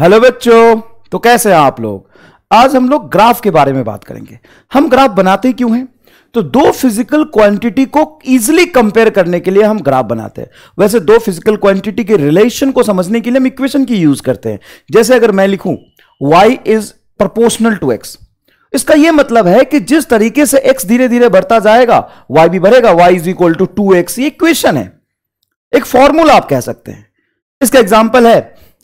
hello बच्चों तो कैसे हैं आप लोग आज हम लोग ग्राफ के बारे में बात करेंगे हम ग्राफ बनाते क्यों हैं तो दो फिजिकल क्वांटिटी को इजिली कंपेयर करने के लिए हम ग्राफ बनाते हैं वैसे दो फिजिकल क्वांटिटी के रिलेशन को समझने के लिए हम इक्वेशन की यूज करते हैं जैसे अगर मैं लिखूं Y is proportional to X इसका यह मतलब है कि जिस तरीके से एक्स धीरे धीरे बढ़ता जाएगा वाई भी बढ़ेगा Y is equal to two ये इक्वेशन है एक फॉर्मूला आप कह सकते हैं इसका एग्जाम्पल है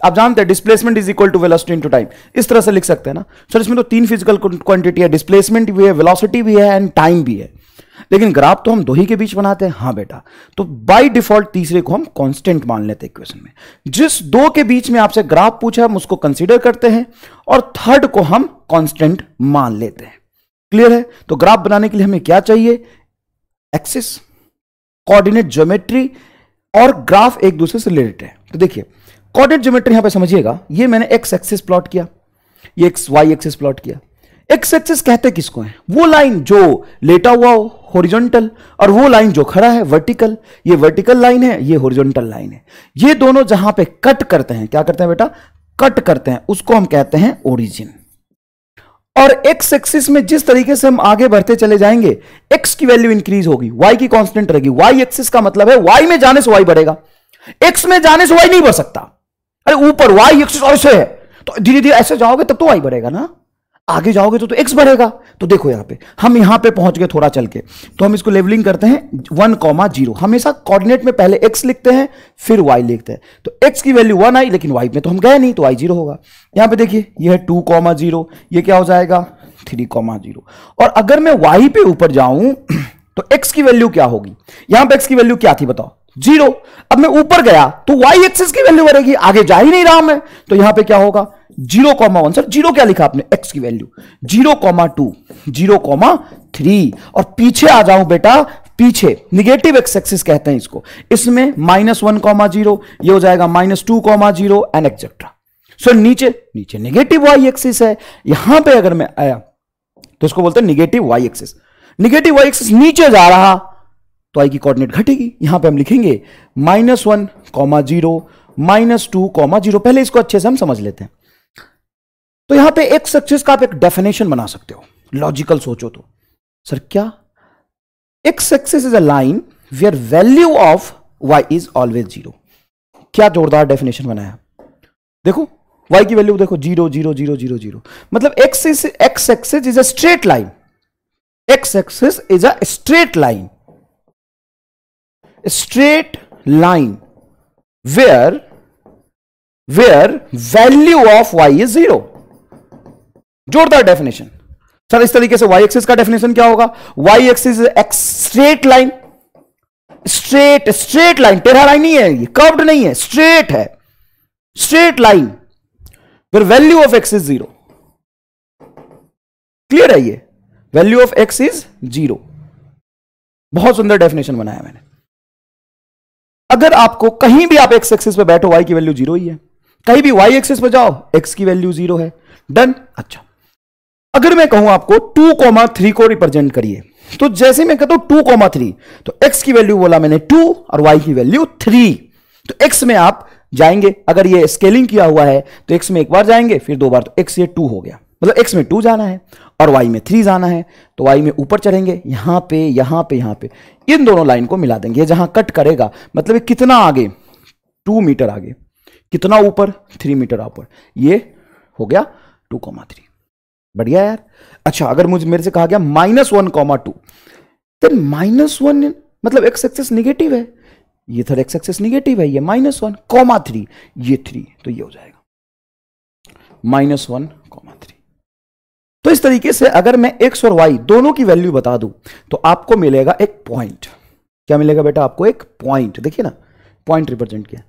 आप जानते हैं displacement is equal to velocity into time इस तरह से लिख सकते हैं ना सर इसमें तो तीन फिजिकल क्वांटिटी है डिस्प्लेसमेंट भी है वेलोसिटी भी है एंड टाइम भी है लेकिन ग्राफ तो हम दो ही के बीच बनाते हैं हाँ बेटा तो बाय डिफॉल्ट तीसरे को हम कांस्टेंट मान लेते हैं इक्वेशन में जिस दो के बीच में आपसे ग्राफ पूछा हम उसको कंसीडर करते हैं और थर्ड को हम कांस्टेंट मान लेते हैं क्लियर है तो ग्राफ बनाने के लिए हमें क्या चाहिए एक्सिस कोऑर्डिनेट ज्योमेट्री और ग्राफ एक दूसरे से रिलेटेड है तो देखिए कॉर्डिनेट ज्योमेट्री यहां पर समझिएगा ये मैंने एक्स एक्सिस प्लॉट किया ये एक्स वाई एक्सिस प्लॉट किया एक्स एक्सिस कहते किसको है वो लाइन जो लेटा हुआ हो हॉरिजॉन्टल और वो लाइन जो खड़ा है वर्टिकल ये वर्टिकल लाइन है ये हॉरिजॉन्टल लाइन है ये दोनों जहां पे कट करते हैं क्या करते हैं बेटा कट करते हैं उसको हम कहते हैं ओरिजिन और एक्स एक्सिस में जिस तरीके से हम आगे बढ़ते चले जाएंगे एक्स की वैल्यू इंक्रीज होगी वाई की कॉन्स्टेंट रहेगी वाई एक्सिस का मतलब है वाई में जाने से वाई बढ़ेगा एक्स में जाने से वाई नहीं बढ़ सकता अरे ऊपर वाई एक्सिस ऐसे है तो धीरे धीरे ऐसे जाओगे तब तो वाई बढ़ेगा ना आगे जाओगे तो तो एक्स बढ़ेगा तो देखो यहां पे हम यहां पे पहुंच गए थोड़ा चल के तो हम इसको लेवलिंग करते हैं वन कॉमा जीरो हमेशा कोऑर्डिनेट में पहले एक्स लिखते हैं फिर वाई लिखते हैं तो एक्स की वैल्यू वन आई लेकिन वाई में तो हम गए नहीं तो वाई जीरो होगा यहां पे देखिए यह है टू कॉमा जीरो ये क्या हो जाएगा थ्री कॉमा जीरो और अगर मैं वाई पे ऊपर जाऊं तो एक्स की वैल्यू क्या होगी यहां पर एक्स की वैल्यू क्या थी बताओ जीरो अब मैं ऊपर गया तो वाई एक्सिस की वैल्यू बढ़ेगी आगे जा ही नहीं रहा मैं तो यहां पे क्या होगा zero comma one sir zero क्या लिखा आपने एक्स की value zero comma two zero comma three और पीछे आ जाऊं बेटा पीछे निगेटिव एक्स एक्सिस कहते हैं इसको इसमें माइनस वन कॉमा जीरो ये हो जाएगा minus two comma zero and etcetera so नीचे नीचे निगेटिव वाई एक्सिस है यहां पे अगर मैं आया तो इसको बोलते हैं negative Y axis negative Y axis नीचे जा रहा तो आई की कोऑर्डिनेट घटेगी यहां पे हम लिखेंगे minus one comma zero minus two comma zero पहले इसको अच्छे से हम समझ लेते हैं तो यहां पे एक सक्सेस का आप एक डेफिनेशन बना सकते हो लॉजिकल सोचो तो सर क्या X axis is a line where value of Y is always zero क्या जोरदार डेफिनेशन बनाया देखो वाई की वैल्यू देखो zero zero zero zero zero मतलब X X axis is a straight line X axis is a straight line straight line where where value of Y is zero जोरदार definition sir इस तरीके से Y axis का definition क्या होगा Y axis X straight line straight straight line टेढ़ा line नहीं है ये कर्व्ड नहीं है स्ट्रेट है स्ट्रेट लाइन फिर value of X is zero clear है ये value of X is zero बहुत सुंदर डेफिनेशन बनाया मैंने अगर आपको कहीं भी आप एक्स एक्सिस पर बैठो वाई की वैल्यू जीरो ही है कहीं भी वाई एक्सिस पर जाओ एक्स की वैल्यू जीरो है डन अच्छा अगर मैं कहूं आपको टू कोमा थ्री को रिप्रेजेंट करिए तो जैसे मैं कहता हूं टू कोमा थ्री तो एक्स की वैल्यू बोला मैंने टू और वाई की वैल्यू थ्री तो एक्स में आप जाएंगे अगर ये स्केलिंग किया हुआ है तो एक्स में एक बार जाएंगे फिर दो बार तो एक्स ये टू हो गया मतलब एक्स में टू जाना है और वाई में थ्री जाना है तो वाई में ऊपर चढ़ेंगे यहाँ पे यहाँ पे यहाँ पे इन दोनों लाइन को मिला देंगे जहाँ कट करेगा मतलब कितना आगे टू मीटर आगे कितना ऊपर थ्री मीटर ऊपर ये हो गया टू कॉमा थ्री बढ़िया यार अच्छा अगर मुझे मेरे से कहा गया माइनस वन कॉमा टू तो माइनस वन मतलब एक्स एक्सेस निगेटिव है ये थर्ड एक्स एक्सेस निगेटिव है ये माइनस वन कॉमा थ्री ये थ्री तो ये हो जाएगा माइनस वन तो इस तरीके से अगर मैं एक्स और वाई दोनों की वैल्यू बता दूं तो आपको मिलेगा एक पॉइंट क्या मिलेगा बेटा आपको एक पॉइंट देखिए ना पॉइंट रिप्रेजेंट किया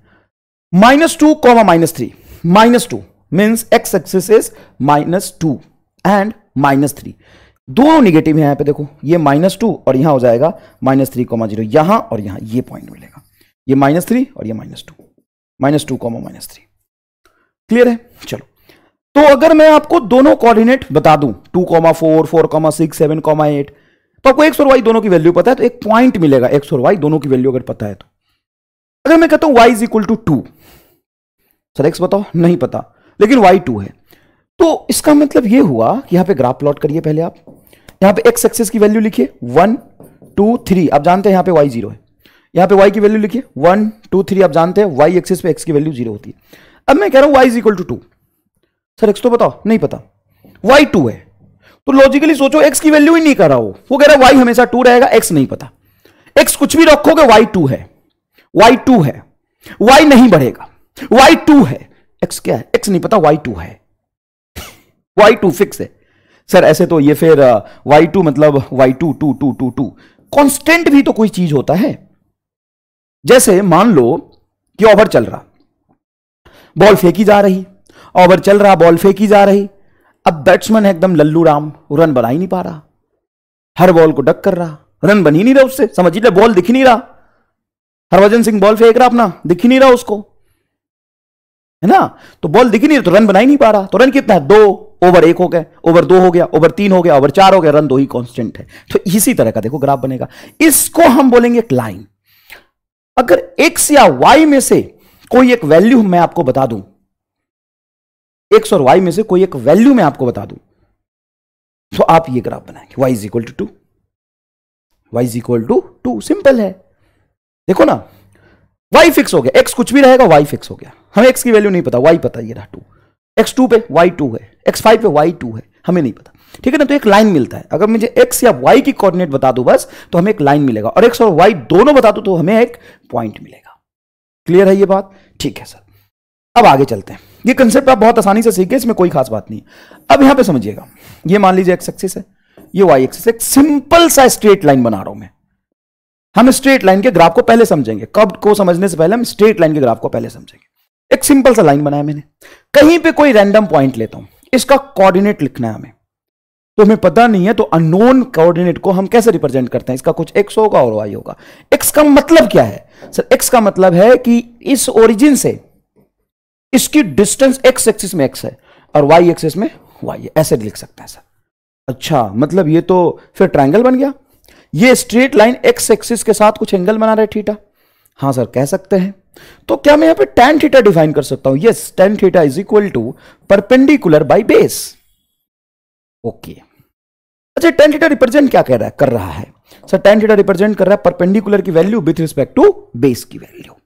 minus two comma minus three minus two means X axis is minus two and minus three दोनों निगेटिव है यहां पे देखो ये माइनस टू और यहां हो जाएगा माइनस थ्री कॉमा जीरो यहां और यहां ये पॉइंट मिलेगा ये माइनस थ्री और ये minus two minus two comma minus three clear है चलो तो अगर मैं आपको दोनों कोऑर्डिनेट बता दूं two comma four four comma six seven comma eight तो आपको एक्स और वाई दोनों की वैल्यू पता है तो एक पॉइंट मिलेगा एक्स और वाई दोनों की वैल्यू अगर पता है तो अगर मैं कहता हूं Y is equal to two sir X बताओ नहीं पता लेकिन वाई टू है तो इसका मतलब यह हुआ कि यहां पर ग्राफ प्लॉट करिए पहले आप यहां पर एक्स एक्सेस की वैल्यू लिखिए वन टू थ्री आप जानते हैं यहां पर वाई जीरो है यहां पर वाई की वैल्यू लिखिए वन टू थ्री आप जानते हैं वाई एक्सेस पे एक्स की वैल्यू जीरो होती है अब मैं कह रहा हूं Y is equal to two sir X तो बताओ नहीं पता वाई टू है तो लॉजिकली सोचो एक्स की वैल्यू ही नहीं कर रहा वो वो कह रहा है वाई हमेशा टू रहेगा एक्स नहीं पता एक्स कुछ भी रखोगे वाई टू है वाई टू है वाई नहीं बढ़ेगा वाई टू है एक्स क्या है एक्स नहीं पता वाई टू है वाई टू फिक्स है सर ऐसे तो ये फिर वाई टू मतलब Y two two two two two constant भी तो कोई चीज होता है जैसे मान लो कि ओवर चल रहा बॉल फेंकी जा रही ओवर चल रहा बॉल फेंकी जा रही अब बैट्समैन है एकदम लल्लू राम रन बना ही नहीं पा रहा हर बॉल को डक कर रहा रन बन ही नहीं रहा उससे समझ लीजिए बॉल दिख नहीं रहा हरभजन सिंह बॉल फेंक रहा अपना दिख ही नहीं रहा उसको है ना तो बॉल दिख नहीं रहा तो रन बना ही नहीं पा रहा तो रन कितना है दो ओवर एक हो गया ओवर दो हो गया ओवर तीन हो गया ओवर चार हो गया रन दो ही कांस्टेंट है तो इसी तरह का देखो ग्राफ बनेगा इसको हम बोलेंगे एक लाइन अगर एक्स या वाई में से कोई एक वैल्यू मैं आपको बता दूं एक्स और वाई में से कोई एक वैल्यू मैं आपको बता दूं तो आप ये ग्राफ बनाएंगे Y is equal to two Y is equal to two simple है देखो ना वाई फिक्स हो गया एक्स कुछ भी रहेगा वाई फिक्स हो गया हमें एक्स की वैल्यू नहीं पता वाई पता ये रहा टू एक्स टू पे वाई टू है एक्स फाइव पे वाई टू है हमें नहीं पता ठीक है ना तो एक लाइन मिलता है अगर मुझे एक्स या वाई की कोऑर्डिनेट बता दो बस तो हमें एक लाइन मिलेगा और एक्स और वाई दोनों बता दो तो हमें एक पॉइंट मिलेगा क्लियर है ये बात ठीक है सर अब आगे चलते हैं ये कंसेप्ट आप बहुत आसानी से सीखे इसमें कोई खास बात नहीं अब यहां पे समझिएगा ये मान लीजिए एक्स एक्सिस है ये वाई एक्सिस एक सिंपल सा स्ट्रेट लाइन बना रहा हूं मैं हम स्ट्रेट लाइन के ग्राफ को पहले समझेंगे कब को समझने से पहले हम स्ट्रेट लाइन के ग्राफ को पहले समझेंगे एक सिंपल सा लाइन बनाया मैंने कहीं पे कोई रैंडम पॉइंट लेता हूं इसका कोऑर्डिनेट लिखना है हमें तो हमें पता नहीं है तो अनोन कोऑर्डिनेट को हम कैसे रिप्रेजेंट करते हैं इसका कुछ एक्स होगा और वाई होगा एक्स का मतलब क्या है सर एक्स का मतलब है कि इस ओरिजिन से इसकी डिस्टेंस एक्स एक्सिस में एक्स है और वाई एक्सिस में वाई है ऐसे लिख सकते हैं सर अच्छा मतलब ये तो फिर ट्राइंगल बन गया ये स्ट्रेट लाइन एक्स एक्सिस के साथ कुछ एंगल बना रहे थीटा हाँ सर कह सकते हैं तो क्या मैं यहां पे टेन थीटा डिफाइन कर सकता हूं yes tan theta is equal to perpendicular by base okay अच्छा टेन थीटा रिप्रेजेंट क्या कह रहा है कर रहा है सर टेन थीटा रिप्रेजेंट कर रहा है परपेंडिकुलर की value with respect to base की वैल्यू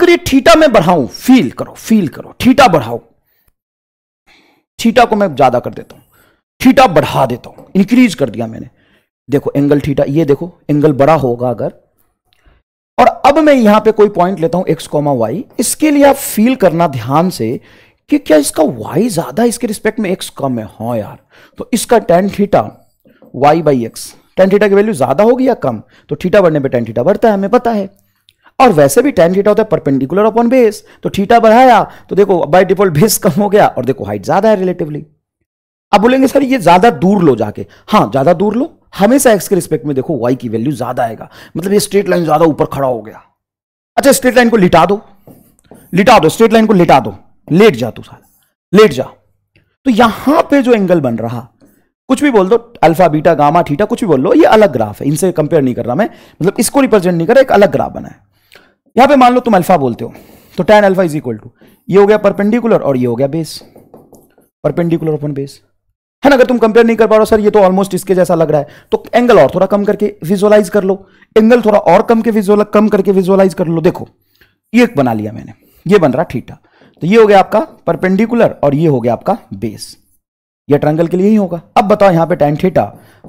अगर ये ठीटा में बढ़ाऊं फील करो फील करो ठीटा बढ़ाओ थीटा को मैं ज्यादा कर देता हूं थीटा बढ़ा देता हूं इंक्रीज कर दिया मैंने देखो एंगल थीटा ये देखो एंगल बड़ा होगा अगर और अब मैं यहां पे कोई पॉइंट लेता हूं एक्स कॉमा वाई इसके लिए आप फील करना ध्यान से कि क्या इसका वाई ज्यादा इसके रिस्पेक्ट में एक्स कम है हाँ यार तो इसका tan theta Y by X tan theta की वैल्यू ज्यादा होगी या कम तो थीटा बढ़ने पे टेन थीटा बढ़ता है हमें पता है और वैसे भी tan थीटा होता है परपेंडिकुलर अपॉन बेस तो थीटा बढ़ाया तो देखो बाय डिफॉल्ट बेस कम हो गया और देखो हाइट ज्यादा है रिलेटिवली अब बोलेंगे सर ये ज्यादा दूर लो जाके हाँ ज्यादा दूर लो हमेशा एक्स के रिस्पेक्ट में देखो वाई की वैल्यू ज्यादा आएगा मतलब ये स्ट्रेट लाइन ज्यादा ऊपर खड़ा हो गया अच्छा स्ट्रेट लाइन को लिटा दो लिटा दो स्ट्रेट लाइन को लिटा दो लेट जा तू साला लेट जा तो यहां पर जो एंगल बन रहा कुछ भी बोल दो अल्फा बीटा गामा थीटा कुछ भी बोल लो ये अलग ग्राफ है इनसे कंपेयर नहीं कर रहा मैं मतलब इसको रिप्रेजेंट नहीं कर रहा एक अलग ग्राफ बना है यहां पे मान लो तुम अल्फा बोलते हो तो tan alpha is equal to ये हो गया परपेंडिकुलर और ये हो गया बेस परपेंडिकुलर अपन बेस है ना अगर तुम कंपेयर नहीं कर पा रहे हो सर ये तो ऑलमोस्ट इसके जैसा लग रहा है तो एंगल और थोड़ा कम करके विजुअलाइज कर लो एंगल थोड़ा और कम के विजुअल कम करके विजुअलाइज कर लो देखो ये एक बना लिया मैंने ये बन रहा ठीठा तो ये हो गया आपका परपेंडिकुलर और ये हो गया आपका बेस ये ट्रंगल के लिए ही होगा अब बताओ यहां पे टेन थीटा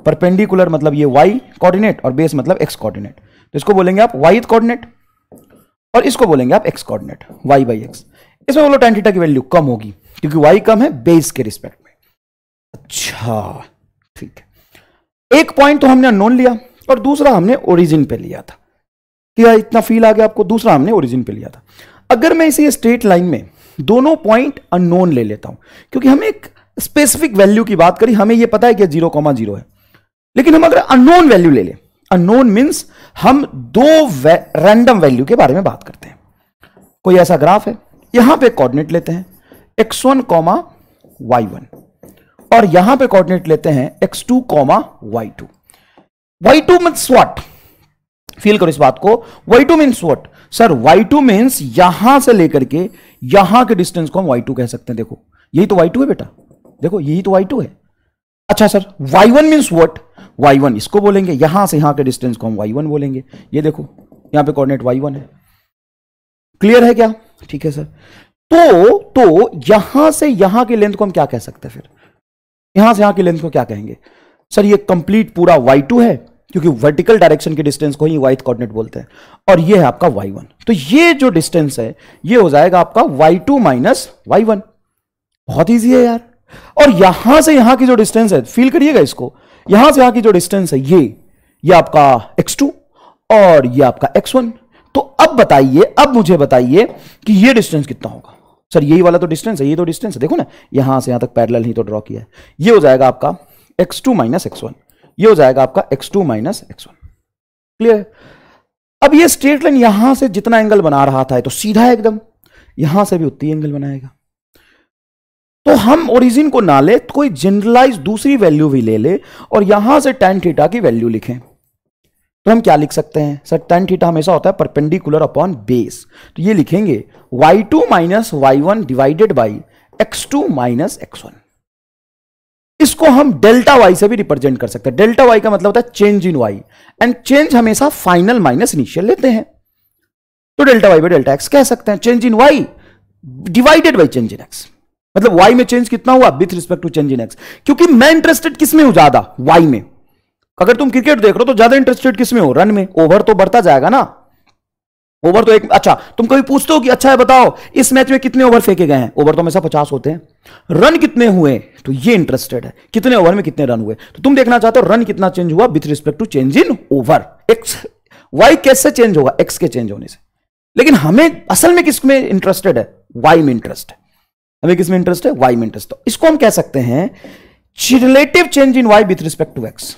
परपेंडिकुलर मतलब ये वाई कोऑर्डिनेट और बेस मतलब एक्स कोऑर्डिनेट तो इसको बोलेंगे आप वाई कोऑर्डिनेट और इसको बोलेंगे आप X coordinate Y by X इसमें बोलो टेन थीटा की वैल्यू कम होगी क्योंकि वाई कम है बेस के रिस्पेक्ट में अच्छा ठीक है एक पॉइंट तो हमने अननोन लिया और दूसरा हमने ओरिजिन पे लिया था क्या इतना फील आ गया आपको दूसरा हमने ओरिजिन पे लिया था अगर मैं इसे स्ट्रेट लाइन में दोनों पॉइंट अननोन ले लेता हूं क्योंकि हमें एक स्पेसिफिक वैल्यू की बात करी हमें यह पता है कि जीरो कॉमा जीरो है लेकिन हम अगर अननोन वैल्यू ले लें अनोन मीन्स हम दो रैंडम वैल्यू के बारे में बात करते हैं कोई ऐसा ग्राफ है यहां पे कोऑर्डिनेट लेते हैं x one comma y one और यहां पे कोऑर्डिनेट लेते हैं x2 two comma y two y two means what feel करो इस बात को y two means what sir y two means यहां से लेकर के यहां के डिस्टेंस को हम वाई टू कह सकते हैं देखो यही तो वाई टू है बेटा देखो यही तो वाई टू है अच्छा sir y one means what y1 one इसको बोलेंगे यहां से यहां के डिस्टेंस को हम वाई वन बोलेंगे ये देखो यहां पे कोऑर्डिनेट वाई वन है क्लियर है क्या ठीक है सर तो तो यहां से यहां की लेंथ को हम क्या कह सकते हैं फिर यहां से यहां की लेंथ को क्या कहेंगे सर ये कंप्लीट पूरा वाई टू है क्योंकि वर्टिकल डायरेक्शन के डिस्टेंस को ही वाई कोऑर्डिनेट बोलते हैं और ये है आपका वाई वन तो ये जो डिस्टेंस है ये हो जाएगा आपका y two minus y one बहुत ईजी है यार और यहां से यहां की जो डिस्टेंस है फील करिएगा इसको यहां से यहां की जो डिस्टेंस है ये ये आपका x2 और ये आपका x1 तो अब बताइए अब मुझे बताइए कि ये डिस्टेंस कितना होगा सर यही वाला तो डिस्टेंस है ये तो डिस्टेंस है देखो ना यहां से यहां तक पैरेलल ही तो ड्रॉ किया है ये हो जाएगा आपका x2 टू माइनस एक्स ये हो जाएगा आपका x2 to minus x clear अब ये स्ट्रेट लाइन यहां से जितना एंगल बना रहा था तो सीधा एकदम यहां से भी उतनी एंगल बनाएगा तो हम ओरिजिन को ना ले तो कोई जनरलाइज दूसरी वैल्यू भी ले ले और यहां से टेन थीटा की वैल्यू लिखें तो हम क्या लिख सकते हैं सर टेन थीटा हमेशा होता है परपेंडिकुलर अपॉन बेस तो ये लिखेंगे y two minus y one divided by x two minus x one इसको हम डेल्टा वाई से भी रिप्रेजेंट कर सकते हैं डेल्टा वाई का मतलब होता है change in y and change हमेशा फाइनल माइनस इनिशियल लेते हैं तो delta y by delta x कह सकते हैं change in y divided by change in x मतलब वाई में चेंज कितना हुआ with respect to change in x क्योंकि मैं इंटरेस्टेड किस में हूं ज्यादा वाई में अगर तुम क्रिकेट देख रहे हो तो ज्यादा इंटरेस्टेड किसमें हो रन में ओवर तो बढ़ता जाएगा ना ओवर तो एक अच्छा तुम कभी पूछते हो कि अच्छा है बताओ इस मैच में कितने ओवर फेंके गए हैं ओवर तो हमेशा पचास होते हैं रन कितने हुए तो ये इंटरेस्टेड है कितने ओवर में कितने रन हुए तो तुम देखना चाहते हो रन कितना चेंज हुआ with respect to change in over x y कैसे चेंज होगा एक्स के चेंज होने से लेकिन हमें असल में किस में इंटरेस्टेड है वाई में इंटरेस्ट है हमें किसमें इंटरेस्ट है वाई में इंटरेस्ट तो इसको हम कह सकते हैं relative change in y with respect to x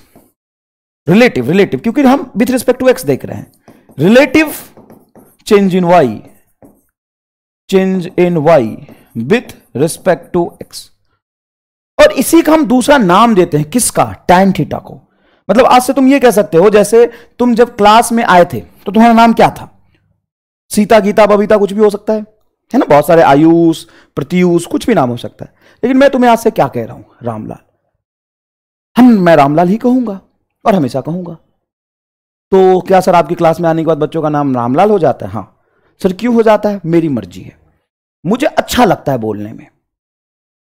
relative relative क्योंकि हम विथ रिस्पेक्ट टू एक्स देख रहे हैं relative change in y change in y with respect to x और इसी का हम दूसरा नाम देते हैं किसका टाइम थीटा को मतलब आज से तुम ये कह सकते हो जैसे तुम जब क्लास में आए थे तो तुम्हारा नाम क्या था सीता गीता बबीता कुछ भी हो सकता है है ना बहुत सारे आयुष प्रत्यूष कुछ भी नाम हो सकता है लेकिन मैं तुम्हें आज से क्या कह रहा हूं रामलाल हम मैं रामलाल ही कहूंगा और हमेशा कहूंगा तो क्या सर आपकी क्लास में आने के बाद बच्चों का नाम रामलाल हो जाता है हाँ सर क्यों हो जाता है मेरी मर्जी है मुझे अच्छा लगता है बोलने में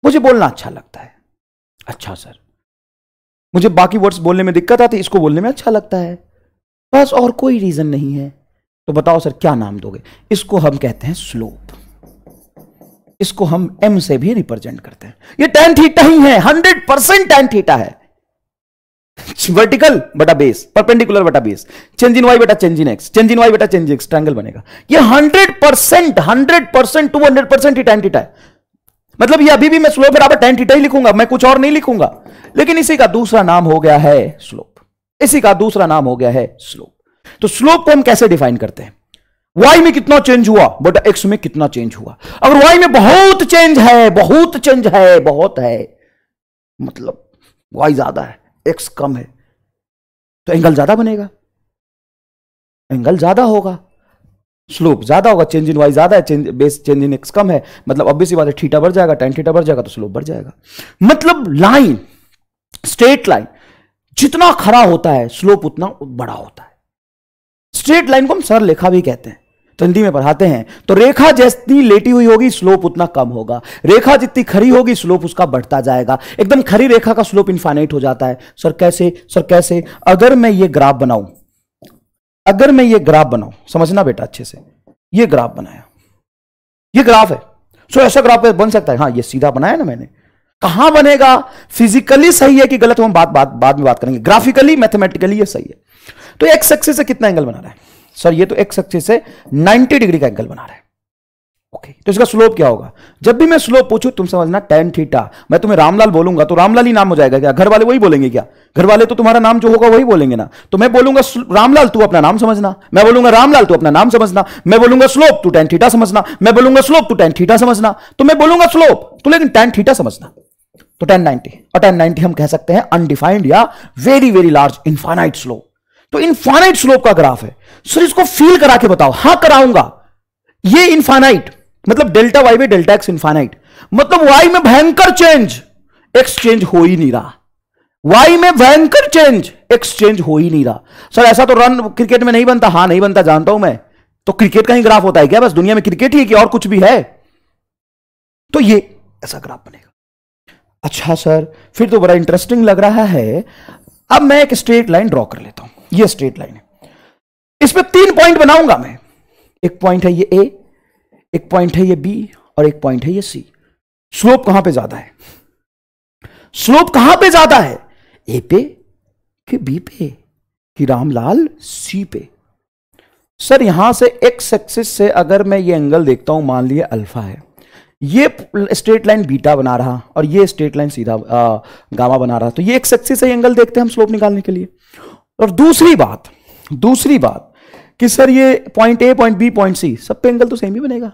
मुझे बोलना अच्छा लगता है अच्छा सर मुझे बाकी वर्ड्स बोलने में दिक्कत आती इसको बोलने में अच्छा लगता है बस और कोई रीजन नहीं है तो बताओ सर क्या नाम दोगे इसको हम कहते हैं स्लो इसको हम एम से भी रिप्रेजेंट करते हैं ये टेन थीटा ही है हंड्रेड परसेंट टेन थीटा है वर्टिकल बटा बेस परपेंडिकुलर बटा बेस चेंज इन वाई बटा change in x change in y बटा चेंज एक्स ट्रैंगल बनेगा ये hundred percent hundred percent two hundred percent ही टेन थीटा है मतलब ये अभी भी मैं स्लोप बराबर टेन थीटा ही लिखूंगा मैं कुछ और नहीं लिखूंगा लेकिन इसी का दूसरा नाम हो गया है स्लोप इसी का दूसरा नाम हो गया है स्लोप तो स्लोप को हम कैसे डिफाइन करते हैं वाई में कितना चेंज हुआ बट एक्स में कितना चेंज हुआ अगर वाई में बहुत चेंज है बहुत चेंज है बहुत है मतलब वाई ज्यादा है एक्स कम है तो एंगल ज्यादा बनेगा एंगल ज्यादा होगा स्लोप ज्यादा होगा चेंज इन वाई ज्यादा है change base change in x कम है मतलब अब सी बात है ठीटा बढ़ जाएगा टेन ठीटा बढ़ जाएगा तो स्लोप बढ़ जाएगा मतलब लाइन स्ट्रेट लाइन जितना खड़ा होता है स्लोप उतना बड़ा होता है स्ट्रेट लाइन को हम सर लेखा भी कहते हैं हिंदी में पढ़ाते हैं तो रेखा जितनी लेटी हुई होगी स्लोप उतना कम होगा रेखा जितनी खरी होगी स्लोप उसका बढ़ता जाएगा एकदम खरी रेखा का स्लोप इन्फाइनाइट हो जाता है सर कैसे सर कैसे अगर मैं ये ग्राफ बनाऊं अगर मैं ये ग्राफ बनाऊं समझना बेटा अच्छे से ये ग्राफ बनाया ये ग्राफ है सो ऐसा ग्राफ बन सकता है हाँ ये सीधा बनाया ना मैंने कहां बनेगा फिजिकली सही है कि गलत हम बात बात बाद में बात करेंगे ग्राफिकली मैथमेटिकली ये सही है तो एक्स एक्सिस से कितना एंगल बना रहा है सर ये तो एक्स एक्सिस से 90 डिग्री का एंगल बना रहा है ओके तो इसका स्लोप क्या होगा जब भी मैं स्लोप पूछू तुम समझना टेन थीटा मैं तुम्हें रामलाल बोलूंगा तो रामलाल ही नाम हो जाएगा क्या घर वाले वही बोलेंगे क्या घर वाले तो तुम्हारा नाम जो होगा वही बोलेंगे ना तो मैं बोलूंगा रामलाल तू अपना नाम समझना मैं बोलूंगा रामलाल तू अपना नाम समझना मैं बोलूंगा स्लोप तू टेन थीटा समझना मैं बोलूंगा स्लोप तू टेन थीटा समझना तो मैं बोलूंगा स्लोप तो लेकिन टेन थीटा समझना तो टेन नाइनटी और टेन नाइनटी हम कह सकते हैं अनडिफाइंड या very very large infinite slope तो इनफाइनाइट स्लोप का ग्राफ है सर इसको फील करा के बताओ हां कराऊंगा ये इनफाइनाइट मतलब डेल्टा वाई में डेल्टा एक्स इनफाइनाइट मतलब वाई में भयंकर चेंज एक्सचेंज हो ही नहीं रहा वाई में भयंकर चेंज एक्सचेंज हो ही नहीं रहा सर ऐसा तो रन क्रिकेट में नहीं बनता हाँ नहीं बनता जानता हूं मैं तो क्रिकेट का ही ग्राफ होता है क्या बस दुनिया में क्रिकेट ही है कि और कुछ भी है तो ये ऐसा ग्राफ बनेगा अच्छा सर फिर तो बड़ा इंटरेस्टिंग लग रहा है अब मैं एक स्ट्रेट लाइन ड्रॉ कर लेता हूं ये स्ट्रेट लाइन है इस पर तीन पॉइंट बनाऊंगा मैं एक पॉइंट है ये ए एक पॉइंट है ये बी और एक पॉइंट है ये सी स्लोप कहां पे ज्यादा है स्लोप कहां पे ज्यादा है ए पे कि बी पे कि रामलाल सी पे सर यहां से एक्स एक्सिस से अगर मैं ये एंगल देखता हूं मान लिया अल्फा है ये स्ट्रेट लाइन बीटा बना रहा और ये स्ट्रेट लाइन सीधा आ, गामा बना रहा तो ये एक्स एक्सिस से एंगल देखते हैं हम स्लोप निकालने के लिए और दूसरी बात दूसरी बात कि सर ये point A point B point C सब पे एंगल तो सेम ही बनेगा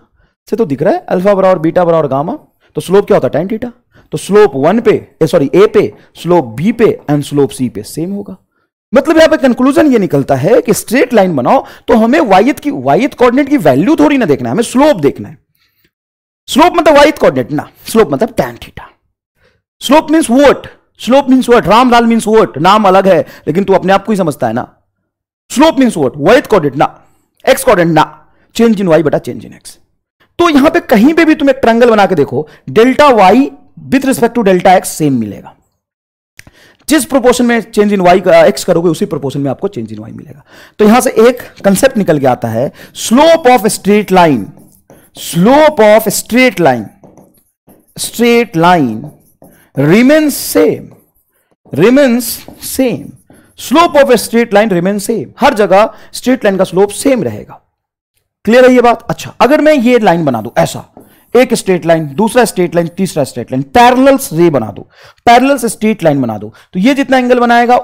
से तो दिख रहा है अल्फा बराबर बीटा बराबर गामा तो स्लोप क्या होता है टेन टीटा तो स्लोप वन पे सॉरी ए पे स्लोप बी पे एंड स्लोप सी पे सेम होगा मतलब यहां पे कंक्लूजन ये निकलता है कि स्ट्रेट लाइन बनाओ तो हमें वाइथ की वाइथ कोऑर्डिनेट की वैल्यू थोड़ी ना देखना है हमें स्लोप देखना है स्लोप मतलब वाइथ कोऑर्डिनेट ना स्लोप मतलब tan theta slope means what slope means वर्ट रामलाल मीन्स वट नाम अलग है लेकिन तू अपने आप को ही समझता है ना स्लोप मीन्स वट वाइट कॉर्डिनेट ना एक्स कॉर्डिनेट ना चेंज इन वाई बटा चेंज इन एक्स तो यहां पे कहीं पे भी तुम एक ट्रंगल बना के देखो delta y with respect to delta x same मिलेगा जिस प्रोपोर्शन में चेंज इन वाई एक्स करोगे उसी प्रोपोर्शन में आपको चेंज इन वाई मिलेगा तो यहां से एक कंसेप्ट निकल के आता है slope of straight line slope of straight line straight line remains same remains same slope of a straight line remain same हर जगह स्ट्रेट लाइन का स्लोप सेम रहेगा क्लियर है ये बात अच्छा अगर मैं ये लाइन बना दू ऐसा एक स्ट्रेट लाइन दूसरा स्ट्रेट लाइन तीसरा स्ट्रेट लाइन पैरल्स रे बना दो पैरल स्ट्रेट लाइन बना दो तो ये जितना एंगल बनाएगा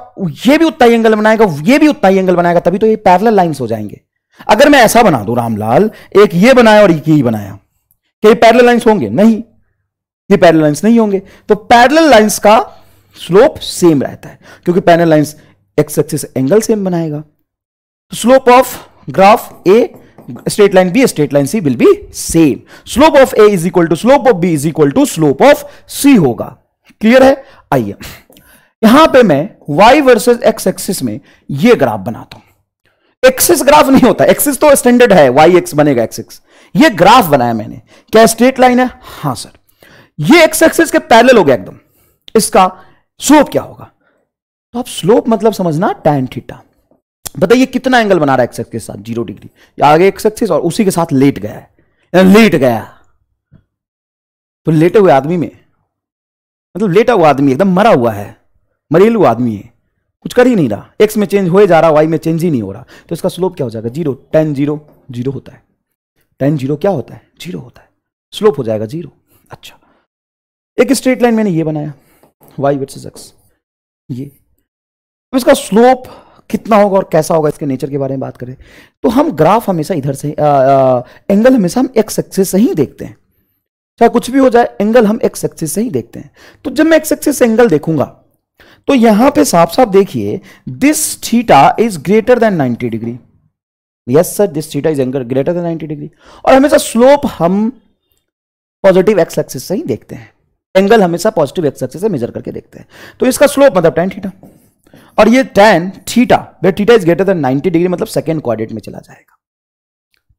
ये भी उतना ही एंगल बनाएगा ये भी उतना ही एंगल बनाएगा तभी तो ये पैरल लाइंस हो जाएंगे अगर मैं ऐसा बना दू रामलाल एक ये बनाया और एक ये बनाया क्या पैरल लाइन्स होंगे नहीं ये पैरेलल लाइंस नहीं होंगे तो पैरेलल लाइंस का स्लोप सेम रहता है क्योंकि parallel lines x axis angle same बनाएगा slope of graph A straight line B straight line C will be same slope of A is equal to slope of B is equal to slope of C होगा clear है आइए यहां पे मैं y versus x axis में ये graph बनाता हूं एक्सिस ग्राफ नहीं होता एक्सिस तो स्टैंडर्ड है y x बनेगा x x ये ग्राफ बनाया मैंने क्या स्ट्रेट लाइन है हां सर ये एक्स एक्सेस के पैरेलल हो गया एकदम इसका स्लोप क्या होगा तो आप स्लोप मतलब समझना टैन थीटा बताइए कितना एंगल बना रहा है एक्स के साथ जीरो डिग्री आगे एक्स एक्सिस और उसी के साथ लेट गया है लेट गया तो लेटे हुए आदमी में मतलब लेटा हुआ आदमी एकदम मरा हुआ है मरेलू आदमी है कुछ कर ही नहीं रहा एक्स में चेंज हो जा रहा वाई में चेंज ही नहीं हो रहा तो इसका स्लोप क्या हो जाएगा जीरो टेन जीरो जीरो होता है टेन जीरो क्या होता है जीरो होता है स्लोप हो जाएगा जीरो अच्छा एक स्ट्रेट लाइन मैंने ये बनाया वाई वर्सेस एक्स ये अब इसका स्लोप कितना होगा और कैसा होगा इसके नेचर के बारे में बात करें तो हम ग्राफ हमेशा इधर से आ, आ, एंगल हमेशा हम एक्स एक्सिस से ही देखते हैं चाहे कुछ भी हो जाए एंगल हम एक्स एक्सिस से ही देखते हैं तो जब मैं एक्स एक्सिस से एंगल देखूंगा तो यहां पे साफ साफ देखिए this theta is greater than 90 degree yes sir this theta is angle greater than 90 degree और हमेशा स्लोप हम पॉजिटिव एक्स एक्सिस से ही देखते हैं एंगल हमेशा पॉजिटिव एक्स एक्सिस से मेजर करके देखते हैं तो इसका स्लोप मतलब टेन थीटा और ये tan theta where theta is greater than 90 degree मतलब सेकेंड क्वाड्रेट में चला जाएगा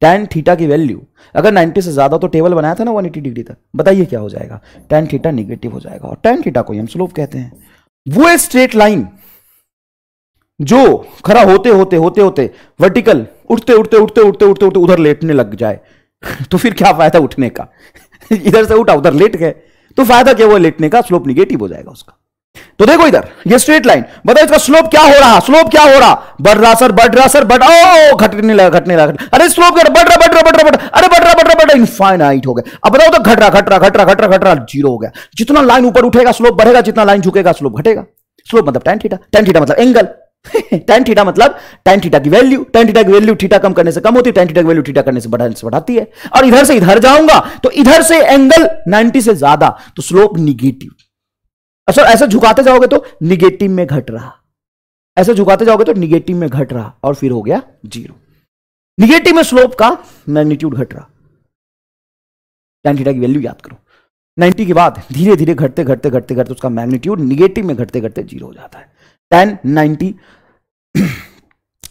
टेन थीटा की वैल्यू अगर 90 से ज़्यादा तो टेबल बनाया था ना 180 डिग्री तक बताइए क्या हो जाएगा टेन थीटा निगेटिव हो जाएगा और टेन थीटा को हम स्लोप कहते हैं वो स्ट्रेट लाइन जो खड़ा होते होते होते होते वर्टिकल उठते उठते उठते उठते उठते उठते उधर लेटने लग जाए तो फिर क्या फायदा उठने का इधर से उठा उधर लेट गए तो फायदा क्या हुआ लेटने का स्लोप निगेटिव हो जाएगा उसका तो देखो इधर ये स्ट्रेट लाइन बताओ इसका स्लोप क्या हो रहा स्लोप क्या हो रहा बढ़ रहा सर बढ़ रहा सर बढ़ ओ घटने लगा घटने लगा अरे स्लोप घट बढ़ रहा बढ़ रहा बढ़ रहा बढ़ अरे बढ़ रहा बढ़ रहा बढ़ रहा इनफाइनाइट हो गया अब बताओ तो घट रहा घट रहा घट रहा घट रहा घट रहा जीरो हो गया जितना लाइन ऊपर उठेगा स्लोप बढ़ेगा जितना लाइन झुकेगा स्लोप घटेगा स्लोप मतलब टेन थीटा टेन थीटा मतलब एंगल टेन थीटा मतलब टेन थीटा की वैल्यू टेन थीटा की वैल्यू थीटा कम करने से कम होती है टेन थीटा की वैल्यू थीटा करने से बढ़ाने से बढ़ाती है और इधर से इधर जाऊंगा तो इधर से एंगल 90 से ज्यादा तो स्लोप निगेटिव सर ऐसे झुकाते जाओगे तो निगेटिव में घट रहा ऐसे झुकाते जाओगे तो निगेटिव में घट रहा और फिर हो गया जीरो निगेटिव में स्लोप का मैग्नीट्यूड घट रहा टेन थीटा की वैल्यू याद करो 90 के बाद धीरे धीरे घटते घटते घटते घटते उसका मैग्नीट्यूड निगेटिव में घटते घटते जीरो हो जाता है टेन नाइन्टी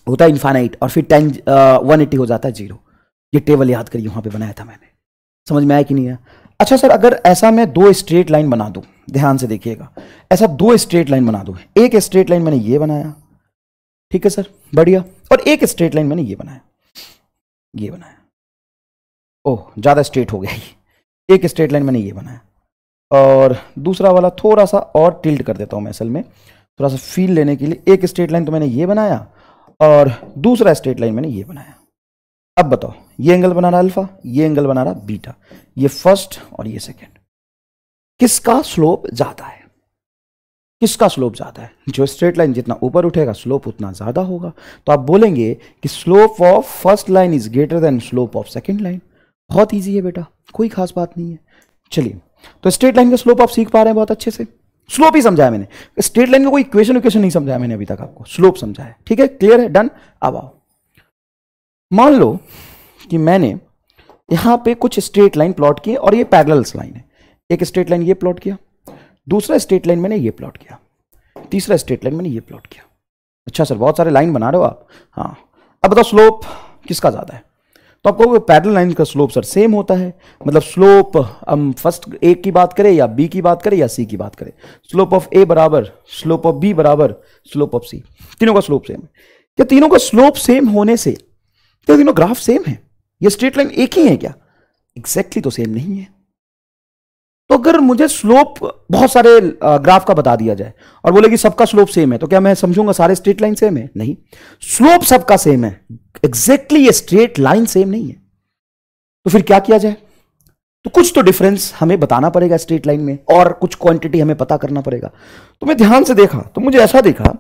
होता है इन्फानाइट और फिर टेन वन एट्टी हो जाता है जीरो ये टेबल याद करिए वहाँ पे बनाया था मैंने समझ में आया कि नहीं है अच्छा सर अगर ऐसा मैं दो स्ट्रेट लाइन बना दूँ ध्यान से देखिएगा ऐसा दो स्ट्रेट लाइन बना दूँ एक स्ट्रेट लाइन मैंने ये बनाया ठीक है सर बढ़िया और एक स्ट्रेट लाइन मैंने ये बनाया ये बनाया ओह ज़्यादा स्ट्रेट हो गया ये एक स्ट्रेट लाइन मैंने ये बनाया और दूसरा वाला थोड़ा सा और टिल्ट कर देता हूँ मैं असल में थोड़ा सा फील लेने के लिए एक स्ट्रेट लाइन तो मैंने ये बनाया और दूसरा स्ट्रेट लाइन मैंने ये बनाया अब बताओ ये एंगल बना रहा अल्फा ये एंगल बना रहा बीटा ये फर्स्ट और ये सेकेंड किसका स्लोप ज़्यादा है किसका स्लोप ज़्यादा है जो स्ट्रेट लाइन जितना ऊपर उठेगा स्लोप उतना ज़्यादा होगा तो आप बोलेंगे कि slope of first line is greater than slope of second line बहुत ईजी है बेटा कोई खास बात नहीं है चलिए तो स्ट्रेट लाइन का स्लोप आप सीख पा रहे हैं बहुत अच्छे से स्लोप ही समझाया मैंने स्ट्रेट लाइन का कोई इक्वेशन इक्वेशन नहीं समझाया मैंने अभी तक आपको स्लोप समझाया ठीक है क्लियर है डन अब आओ मान लो कि मैंने यहां पे कुछ स्ट्रेट लाइन प्लॉट किए और ये पैरल्स लाइन है एक स्ट्रेट लाइन ये प्लॉट किया दूसरा स्ट्रेट लाइन मैंने ये प्लॉट किया तीसरा स्ट्रेट लाइन मैंने ये प्लॉट किया अच्छा सर बहुत सारे लाइन बना रहे हो आप हाँ अब बताओ स्लोप किसका ज़्यादा है तो आप कहोगे पैरल लाइन का स्लोप सर सेम होता है मतलब स्लोप हम फर्स्ट ए की बात करें या बी की बात करें या सी की बात करें स्लोप ऑफ ए बराबर स्लोप ऑफ बी बराबर स्लोप ऑफ सी तीनों का स्लोप सेम है क्या तीनों का स्लोप सेम होने से क्या तीनों ग्राफ सेम है ये स्ट्रेट लाइन एक ही है क्या एग्जैक्टली exactly तो सेम नहीं है तो अगर मुझे स्लोप बहुत सारे ग्राफ का बता दिया जाए और बोले कि सबका स्लोप सेम है तो क्या मैं समझूंगा सारे स्ट्रेट लाइन सेम है नहीं स्लोप सबका सेम है एग्जैक्टली exactly ये स्ट्रेट लाइन सेम नहीं है तो फिर क्या किया जाए तो कुछ तो डिफरेंस हमें बताना पड़ेगा स्ट्रेट लाइन में और कुछ क्वांटिटी हमें पता करना पड़ेगा तो मैं ध्यान से देखा तो मुझे ऐसा देखा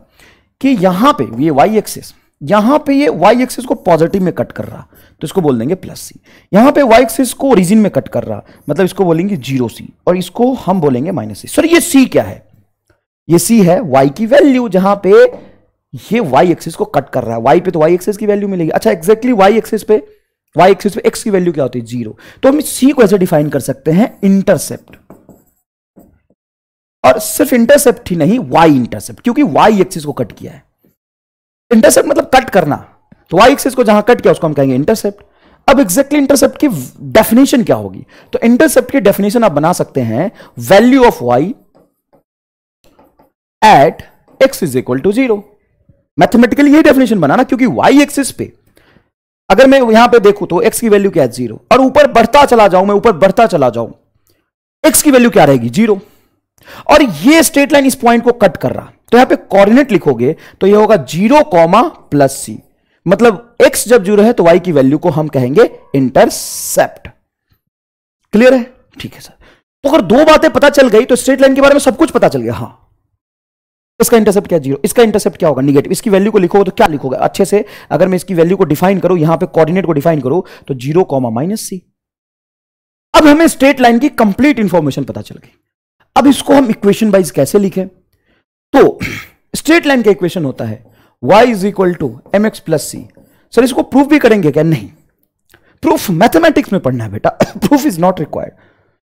कि यहां पर ये वाई एक्सेस यहां पर ये वाई एक्सेस को पॉजिटिव में कट कर रहा तो इसको बोल देंगे प्लस सी यहां पे वाई एक्सिस को ओरिजिन में कट कर रहा मतलब इसको बोलेंगे जीरो सी और इसको हम बोलेंगे माइनस सी सर ये सी क्या है ये सी है वाई की वैल्यू जहां पे ये वाई एक्सिस को कट कर रहा है वाई पे तो वाई एक्सिस की वैल्यू मिलेगी अच्छा एक्जैक्टली वाई एक्सिस पे वाई एक्सिस पे एक्स की वैल्यू क्या होती है जीरो तो हम सी को ऐसे डिफाइन कर सकते हैं इंटरसेप्ट और सिर्फ इंटरसेप्ट ही नहीं वाई इंटरसेप्ट क्योंकि वाई एक्सिस को कट किया है इंटरसेप्ट मतलब कट करना तो वाई एक्सिस को जहां कट किया उसको हम कहेंगे इंटरसेप्ट अब एग्जैक्टली इंटरसेप्ट की डेफिनेशन क्या होगी तो इंटरसेप्ट की डेफिनेशन आप बना सकते हैं value of y at x is equal to zero mathematically ये डेफिनेशन बनाना क्योंकि वाई एक्सिस पे अगर मैं यहां पे देखूं तो एक्स की वैल्यू क्या है जीरो और ऊपर बढ़ता चला जाऊं मैं ऊपर बढ़ता चला जाऊं एक्स की वैल्यू क्या रहेगी जीरो और ये स्ट्रेट लाइन इस पॉइंट को कट कर रहा तो यहां पे कोऑर्डिनेट लिखोगे तो ये होगा जीरो कॉमा प्लस सी मतलब x जब जीरो है तो y की वैल्यू को हम कहेंगे इंटरसेप्ट क्लियर है ठीक है सर तो अगर दो बातें पता चल गई तो स्ट्रेट लाइन के बारे में सब कुछ पता चल गया हाँ इसका इंटरसेप्ट क्या जीरो इसका इंटरसेप्ट क्या होगा निगेटिव इसकी वैल्यू को लिखोगे तो क्या लिखोगे अच्छे से अगर मैं इसकी वैल्यू को डिफाइन करूं यहां पर कॉर्डिनेट को डिफाइन करूं तो जीरो कॉमा माइनस सी अब हमें स्ट्रेट लाइन की कंप्लीट इंफॉर्मेशन पता चल गई अब इसको हम इक्वेशन वाइज कैसे लिखें तो स्ट्रेट लाइन का इक्वेशन होता है y is equal to m x plus c sir इसको प्रूफ भी करेंगे क्या नहीं प्रूफ मैथमेटिक्स में पढ़ना है बेटा proof is not required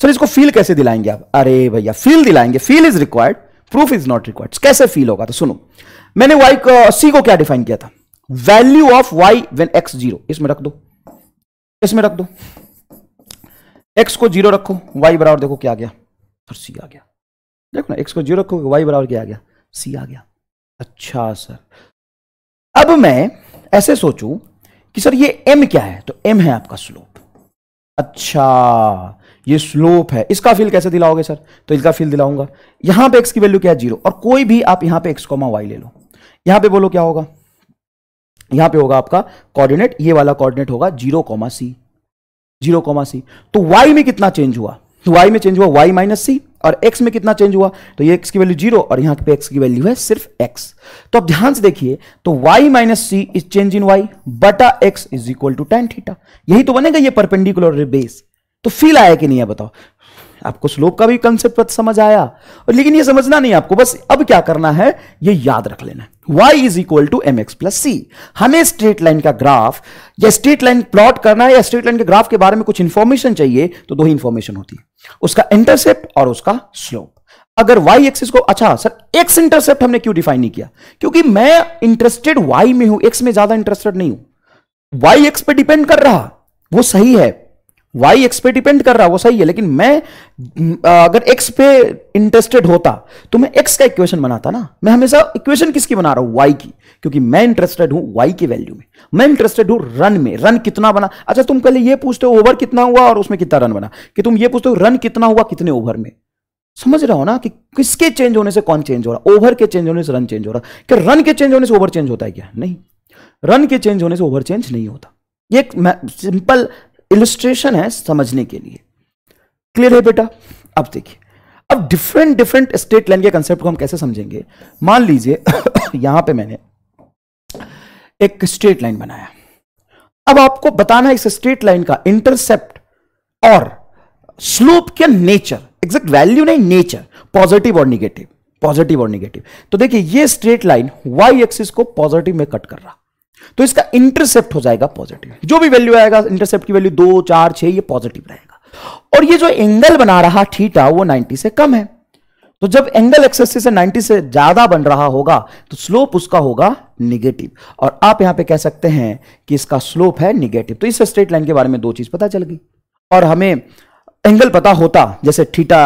sir इसको फील कैसे दिलाएंगे आप अरे भैया फील दिलाएंगे feel is required proof is not required कैसे फील होगा तो सुनो मैंने y को c को क्या डिफाइन किया था value of y when x zero इसमें रख दो इसमें रख दो x को जीरो रखो y बराबर देखो क्या गया सर c आ गया देखो ना x को जीरो रखो y बराबर क्या आ गया c आ गया अच्छा सर अब मैं ऐसे सोचूं कि सर ये एम क्या है तो एम है आपका स्लोप अच्छा ये स्लोप है इसका फील कैसे दिलाओगे सर तो इसका फील दिलाऊंगा यहां पे एक्स की वैल्यू क्या है जीरो और कोई भी आप यहां पे एक्स कॉमा वाई ले लो यहां पे बोलो क्या होगा यहां पे होगा आपका कोऑर्डिनेट ये वाला कोऑर्डिनेट होगा zero comma c zero comma c तो वाई में कितना चेंज हुआ तो वाई में चेंज हुआ वाई माइनस सी और x में कितना चेंज हुआ तो ये x की वैल्यू जीरो और यहाँ पे x की वैल्यू है सिर्फ x तो अब ध्यान से देखिए तो y minus c is change in y बटा x is equal to tan theta यही तो बनेगा ये परपेंडिकुलर बेस तो फील आया कि नहीं है बताओ आपको स्लोप का भी कंसेप्ट समझ आया और लेकिन ये समझना नहीं आपको बस अब क्या करना है ये याद रख लेना y is equal to m x plus c हमें स्ट्रेट लाइन का ग्राफ या स्ट्रेट लाइन प्लॉट करना है या स्ट्रेट लाइन के ग्राफ के बारे में कुछ इंफॉर्मेशन चाहिए तो दो ही इंफॉर्मेशन होती है उसका इंटरसेप्ट और उसका स्लोप अगर y एक्सिस को अच्छा सर x इंटरसेप्ट हमने क्यों डिफाइन नहीं किया क्योंकि मैं इंटरेस्टेड y में हूं x में ज्यादा इंटरेस्टेड नहीं हूं y x पे डिपेंड कर रहा वो सही है वाई एक्स पे डिपेंड कर रहा है वो सही है लेकिन मैं अगर एक्स पे इंटरेस्टेड होता तो मैं एक्स का इक्वेशन बनाता ना मैं हमेशा इक्वेशन किसकी बना रहा हूं वाई की क्योंकि मैं इंटरेस्टेड हूं वाई की वैल्यू में मैं इंटरेस्टेड हूं रन में रन कितना बना अच्छा तुम पहले ये पूछते हो ओवर कितना हुआ और उसमें कितना रन बना कि तुम ये पूछते हो रन कितना हुआ कितने ओवर में समझ रहा हो ना कि किसके चेंज होने से कौन चेंज हो रहा ओवर के चेंज होने से रन चेंज हो रहा क्या रन के चेंज होने से ओवर चेंज होता है क्या नहीं रन के चेंज होने से ओवर चेंज नहीं होता ये एक सिंपल इलस्ट्रेशन है समझने के लिए क्लियर है बेटा अब देखिए अब डिफरेंट डिफरेंट स्टेट लाइन के कंसेप्ट को हम कैसे समझेंगे मान लीजिए यहां पे मैंने एक स्ट्रेट लाइन बनाया अब आपको बताना है इस स्ट्रेट लाइन का इंटरसेप्ट और स्लोप क्या नेचर एग्जैक्ट वैल्यू नहीं नेचर पॉजिटिव और निगेटिव पॉजिटिव और निगेटिव तो देखिए ये स्ट्रेट लाइन वाई एक्सिस को पॉजिटिव में कट कर रहा तो इसका इंटरसेप्ट हो जाएगा पॉजिटिव जो भी वैल्यू आएगा इंटरसेप्ट की वैल्यू दो चार छह ये पॉजिटिव रहेगा और ये जो एंगल बना रहा थीटा वो 90 से कम है तो जब एंगल एक्सेस से 90 से ज्यादा बन रहा होगा तो स्लोप उसका होगा निगेटिव और आप यहां पे कह सकते हैं कि इसका स्लोप है निगेटिव तो इस स्ट्रेट लाइन के बारे में दो चीज पता चल गई और हमें एंगल पता होता जैसे थीटा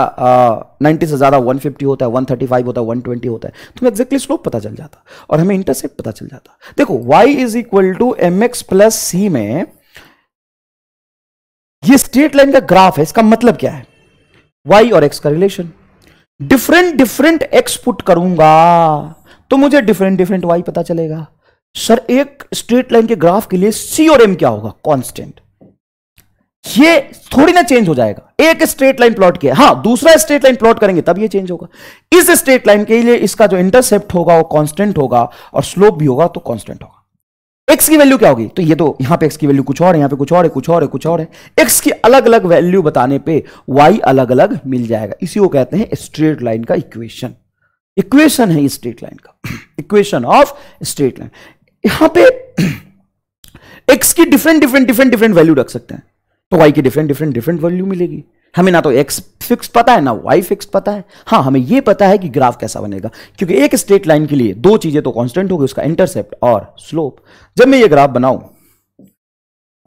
नाइन्टी से ज़्यादा 150 होता है 135 होता है 120 होता है तो एग्जैक्टली स्लोप पता चल जाता और हमें इंटरसेप्ट पता चल जाता देखो y is equal to m x plus c में ये स्ट्रेट लाइन का ग्राफ है इसका मतलब क्या है y और x का relation different different x put करूंगा तो मुझे डिफरेंट डिफरेंट y पता चलेगा सर एक स्ट्रेट लाइन के ग्राफ के लिए c और m क्या होगा कॉन्स्टेंट ये थोड़ी ना चेंज हो जाएगा एक स्ट्रेट लाइन प्लॉट किया हाँ दूसरा स्ट्रेट लाइन प्लॉट करेंगे तब ये चेंज होगा इस स्ट्रेट लाइन के लिए इसका जो इंटरसेप्ट होगा वो कांस्टेंट होगा और स्लोप भी होगा तो कांस्टेंट होगा एक्स की वैल्यू क्या होगी तो ये तो यहां पे एक्स की वैल्यू कुछ और है यहां पे कुछ और है कुछ और है कुछ और है एक्स की अलग अलग वैल्यू बताने पर वाई अलग अलग मिल जाएगा इसी को कहते हैं स्ट्रेट लाइन का इक्वेशन इक्वेशन है स्ट्रेट लाइन का इक्वेशन ऑफ स्ट्रेट लाइन यहां पर एक्स की different different different different value रख सकते हैं तो वाई की डिफरेंट डिफरेंट डिफरेंट वैल्यू मिलेगी हमें ना तो एक्स फिक्स पता है ना वाई फिक्स पता है हाँ हमें यह पता है कि ग्राफ कैसा बनेगा क्योंकि एक स्ट्रेट लाइन के लिए दो चीजें तो कॉन्स्टेंट होगी उसका इंटरसेप्ट और स्लोप जब मैं ये ग्राफ बनाऊं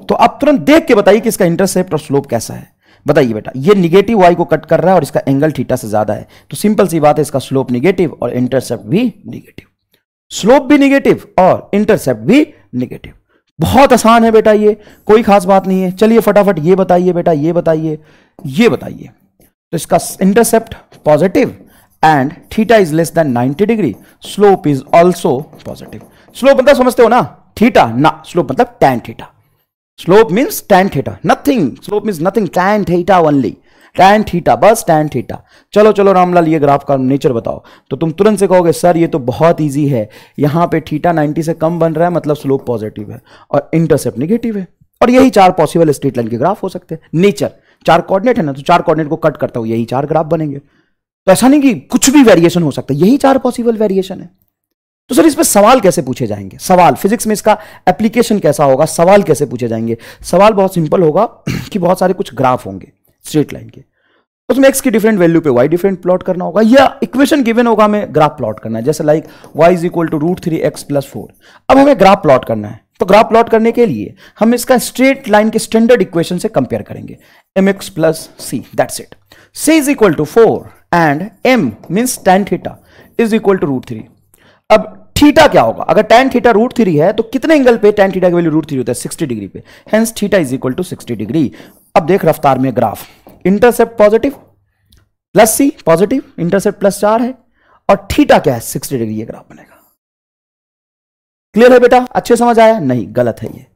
तो आप तुरंत देख के बताइए कि इसका इंटरसेप्ट और स्लोप कैसा है बताइए बेटा ये निगेटिव वाई को कट कर रहा है और इसका एंगल थीटा से ज्यादा है तो सिंपल सी बात है इसका स्लोप निगेटिव और इंटरसेप्ट भी निगेटिव स्लोप भी निगेटिव और इंटरसेप्ट भी निगेटिव बहुत आसान है बेटा ये कोई खास बात नहीं है चलिए फटाफट ये बताइए बेटा ये बताइए ये बताइए तो इसका intercept positive and theta is less than 90 degree slope is also positive slope मतलब समझते हो ना थीटा ना स्लोप मतलब tan theta slope means tan theta nothing slope means nothing tan theta only tan theta बस टैन थीटा चलो चलो रामलाल ये ग्राफ का नेचर बताओ तो तुम तुरंत से कहोगे सर ये तो बहुत ईजी है यहाँ पे थीटा 90 से कम बन रहा है मतलब स्लोप पॉजिटिव है और इंटरसेप्ट निगेटिव है और यही चार पॉसिबल स्ट्रेट लाइन के ग्राफ हो सकते हैं नेचर चार कॉर्डिनेट है ना तो चार कॉर्डिनेट को कट करता हूँ यही चार ग्राफ बनेंगे तो ऐसा नहीं कि कुछ भी वेरिएशन हो सकता है यही चार पॉसिबल वेरिएशन है तो सर इस पर सवाल कैसे पूछे जाएंगे सवाल फिजिक्स में इसका एप्लीकेशन कैसा होगा सवाल कैसे पूछे जाएंगे सवाल बहुत सिंपल होगा कि बहुत सारे कुछ ग्राफ होंगे स्ट्रेट लाइन के उसमें एक्स की डिफरेंट वैल्यू पे वाई डिफरेंट प्लॉट करना होगा या इक्वेशन गिवन होगा हमें ग्राफ प्लॉट करना है जैसे like y is equal to root three x plus four अब हमें ग्राफ प्लॉट करना है तो ग्राफ प्लॉट करने के लिए हम इसका स्ट्रेट लाइन के स्टैंडर्ड इक्वेशन से कंपेयर करेंगे m x plus c that's it c is equal to four and m means tan theta is equal to root three अब थीटा क्या होगा अगर टेन थीटा रूट थ्री है तो कितने एंगल पे टेन थीटा की वैल्यू रूट थ्री होता है सिक्सटी डिग्री पे hence theta is equal to sixty degree अब देख रफ्तार में graph intercept positive plus c positive intercept plus चार है और थीटा क्या है सिक्सटी डिग्री ग्राफ बनेगा क्लियर है बेटा अच्छे समझ आया नहीं गलत है ये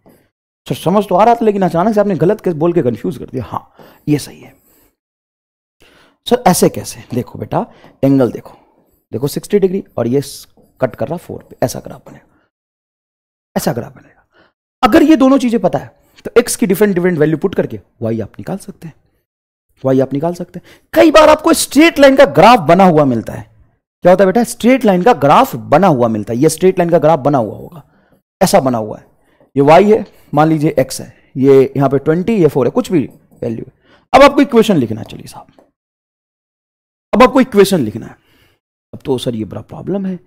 सर समझ तो आ रहा था लेकिन अचानक से आपने गलत बोल के कंफ्यूज कर दिया हाँ ये सही है सर ऐसे कैसे देखो बेटा एंगल देखो देखो 60 डिग्री और ये कट कर रहा फोर पे ऐसा ग्राफ बनेगा ऐसा ग्राफ बनेगा अगर ये दोनों चीजें पता है तो एक्स की डिफरेंट डिफरेंट वैल्यू पुट करके वाई आप निकाल सकते हैं तो आइए आप निकाल सकते हैं कई बार आपको स्ट्रेट लाइन का ग्राफ बना हुआ मिलता है क्या होता है बेटा स्ट्रेट लाइन का ग्राफ बना हुआ मिलता है ये स्ट्रेट लाइन का ग्राफ बना हुआ होगा ऐसा बना हुआ है ये वाई है मान लीजिए एक्स है ये यहां पे ट्वेंटी ये फोर है कुछ भी वैल्यू है अब आपको इक्वेशन लिखना चलिए साहब अब आपको इक्वेशन लिखना है अब तो सर ये बड़ा प्रॉब्लम है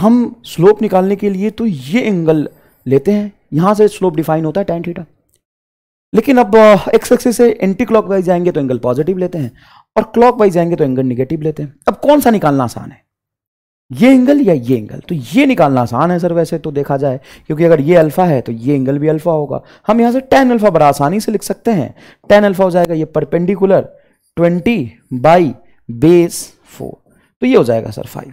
हम स्लोप निकालने के लिए तो ये एंगल लेते हैं यहां से स्लोप डिफाइन होता है टेन थीटा लेकिन अब एक्स एक्सिस से एंटी क्लॉक वाइज जाएंगे तो एंगल पॉजिटिव लेते हैं और क्लॉक वाइज जाएंगे तो एंगल निगेटिव लेते हैं अब कौन सा निकालना आसान है ये एंगल या ये एंगल तो ये निकालना आसान है सर वैसे तो देखा जाए क्योंकि अगर ये अल्फा है तो ये एंगल भी अल्फा होगा हम यहां से टेन अल्फा बड़ा आसानी से लिख सकते हैं टेन अल्फा हो जाएगा ये perpendicular twenty by base four तो ये हो जाएगा सर फाइव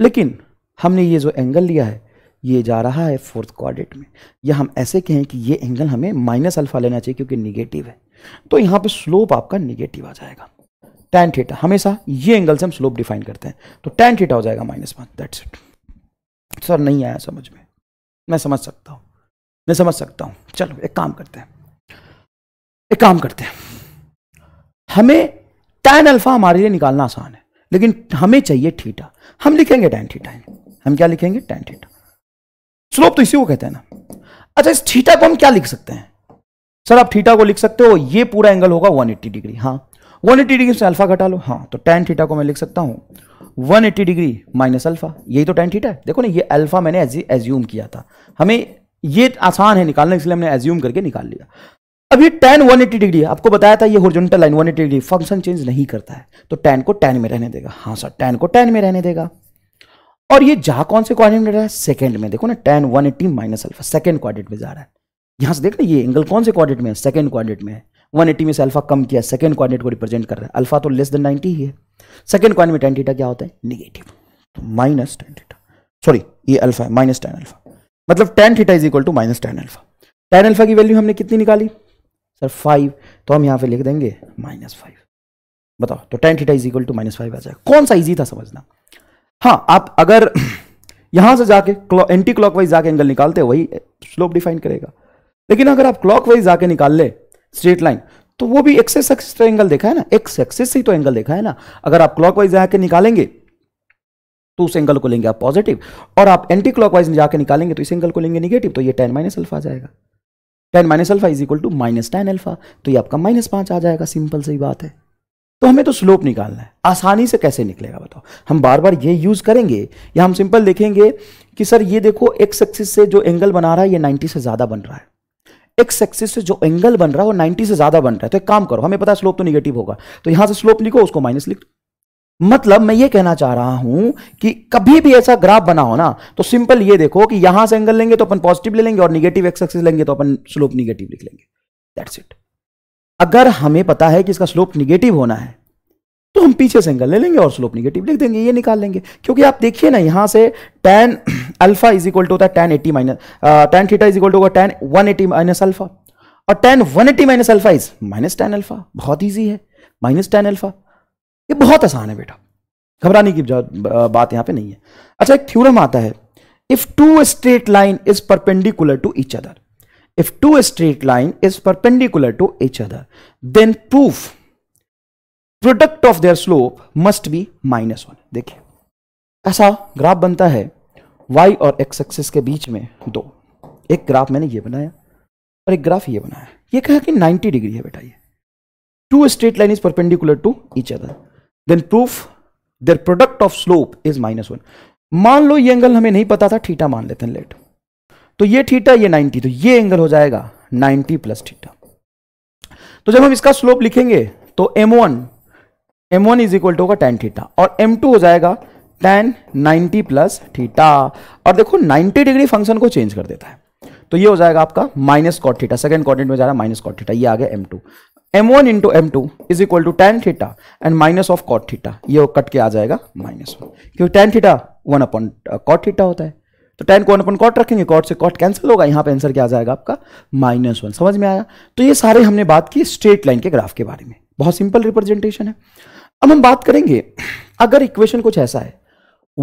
लेकिन हमने ये जो एंगल लिया है ये जा रहा है फोर्थ क्वाड्रेंट में या हम ऐसे कहें कि ये एंगल हमें माइनस अल्फा लेना चाहिए क्योंकि निगेटिव है तो यहाँ पे स्लोप आपका निगेटिव आ जाएगा टेन थीटा हमेशा ये एंगल से हम स्लोप डिफाइन करते हैं तो टेन थीटा हो जाएगा minus one that's it sir नहीं आया समझ में मैं समझ सकता हूँ मैं समझ सकता हूँ चलो एक काम करते हैं एक काम करते हैं हमें टेन अल्फा हमारे लिए निकालना आसान है लेकिन हमें चाहिए थीटा हम लिखेंगे टेन थीटा हम क्या लिखेंगे टेन थीटा स्लोप तो इसी को कहते हैं ना अच्छा इस थीटा को हम क्या लिख सकते हैं सर आप थीटा को लिख सकते हो ये पूरा एंगल होगा 180 डिग्री हाँ 180 डिग्री से अल्फा घटा लो हाँ तो टेन थीटा को मैं लिख सकता हूँ 180 डिग्री माइनस अल्फा यही तो टेन थीटा है देखो ना ये अल्फा मैंने एज्यूम किया था हमें ये आसान है निकालना इसलिए हमने एज्यूम करके निकाल लिया अब ये टेन वन एट्टी डिग्री आपको बताया था ये horizontal line one eighty degree function change नहीं करता है तो टेन को टेन में रहने देगा हाँ सर टेन को टेन में रहने देगा और ये जा कौन से क्वाड्रेंट में रहा है सेकंड में देखो ना tan one eighty minus alpha second quadrant में जा रहा है यहां से देख ना ये एंगल कौन से क्वाड्रेंट में है सेकंड क्वाड्रेंट में है 180 में से अल्फा कम किया सेकंड क्वाड्रेंट को रिप्रेजेंट कर रहा है अल्फा तो लेस देन 90 ही है सेकंड क्वाड्रेंट में टेन टीटा क्या होता है negative minus tan theta sorry ये अल्फा है माइनस टेन अल्फा मतलब tan theta is equal to minus tan alpha tan alpha की वैल्यू हमने कितनी निकाली सर फाइव तो हम यहाँ पे लिख देंगे माइनस फाइव बताओ तो tan theta is equal to minus five आ जाएगा कौन सा इजी था समझना हाँ आप अगर यहां से जाके एंटी क्लॉक वाइज जाके एंगल निकालते वही स्लोप डिफाइन करेगा लेकिन अगर आप क्लॉक वाइज जाके निकाल ले स्ट्रेट लाइन तो वो भी एक्सेस एक्सेस तो एंगल देखा है ना एक्स एक्सेस से ही तो एंगल देखा है ना अगर आप क्लॉक वाइज जाके निकालेंगे तो उस एंगल को लेंगे आप पॉजिटिव और आप एंटी क्लॉक वाइज जाके निकालेंगे तो इस एंगल को लेंगे निगेटिव तो ये टेन माइनस अल्फा आ जाएगा tan minus alpha is equal to minus tan alpha तो ये आपका माइनस पांच आ जाएगा सिंपल सही बात है तो हमें तो स्लोप निकालना है आसानी से कैसे निकलेगा बताओ हम बार बार ये यूज़ करेंगे या हम सिंपल देखेंगे कि सर ये देखो एक्स एक्सिस से जो एंगल बना रहा है ये 90 से ज़्यादा बन रहा है एक्स एक्सिस से जो एंगल बन रहा है वो 90 से ज़्यादा बन रहा है तो एक काम करो हमें पता है स्लोप तो निगेटिव होगा तो यहां से स्लोप लिखो उसको माइनस लिख मतलब मैं ये कहना चाह रहा हूं कि कभी भी ऐसा ग्राफ बना हो ना तो सिंपल ये देखो कि यहां से एंगल लेंगे तो अपन पॉजिटिव ले लेंगे और निगेटिव एक्स एक्सिस लेंगे तो अपन स्लोप निगेटिव लिख लेंगे दैट्स इट अगर हमें पता है कि इसका स्लोप निगेटिव होना है तो हम पीछे से एंगल ले लेंगे और स्लोप निगेटिव लिख देंगे ये निकाल लेंगे क्योंकि आप देखिए ना यहां से tan alpha is equal to होता है tan eighty minus tan theta is equal to होगा tan one eighty minus alpha और tan one eighty minus alpha is minus tan alpha बहुत ईजी है माइनस टेन अल्फा ये बहुत आसान है बेटा घबराने की बात यहां पर नहीं है अच्छा एक थ्यूरम आता है if two straight line is perpendicular to each other if two straight line is perpendicular to each other then proof product of their slope must be minus one देखिए ऐसा ग्राफ बनता है वाई और x axis के बीच में दो एक graph मैंने ये बनाया और एक ग्राफ ये बनाया ये कहा कि 90 डिग्री है बेटा ये two straight line is perpendicular to each other then proof their product of slope is minus one मान लो ये एंगल हमें नहीं पता था ठीटा मान लेते हैं लेट तो ये थीटा ये 90 तो ये एंगल हो जाएगा 90 प्लस थीटा तो जब हम इसका स्लोप लिखेंगे तो m1 m1 is equal to होगा टेन थीटा और m2 हो जाएगा टेन 90 प्लस थीटा और देखो 90 डिग्री फंक्शन को चेंज कर देता है तो ये हो जाएगा आपका minus cot theta second quadrant में जा रहा है माइनस कॉट थीटा ये आ गया m two m one into m two is equal to tan theta and minus of cot theta ये कट के आ जाएगा माइनस वन क्योंकि tan theta one upon cot theta होता है तो टेन कॉन अपन कॉट रखेंगे कॉट से कॉट कैंसिल होगा यहां पे आंसर क्या आ जाएगा आपका माइनस वन समझ में आया तो ये सारे हमने बात की स्ट्रेट लाइन के ग्राफ के बारे में बहुत सिंपल रिप्रेजेंटेशन है अब हम बात करेंगे अगर इक्वेशन कुछ ऐसा है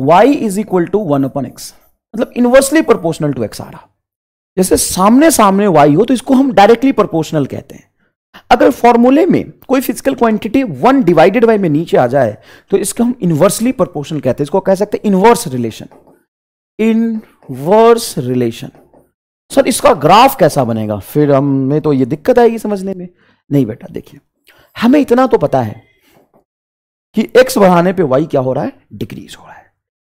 y is equal to one upon x मतलब इनवर्सली प्रोपोर्शनल टू एक्स आ रहा जैसे सामने सामने वाई हो तो इसको हम डायरेक्टली प्रोपोर्शनल कहते हैं अगर फॉर्मूले में कोई physical quantity one divided by में नीचे आ जाए तो इसको हम इन्वर्सली प्रोपोर्शनल कहते हैं इसको कह सकते हैं inverse relation inverse relation sir इसका ग्राफ कैसा बनेगा फिर हमें तो ये दिक्कत आएगी समझने में नहीं बेटा देखिए हमें इतना तो पता है कि x बढ़ाने पे y क्या हो रहा है डिक्रीज हो रहा है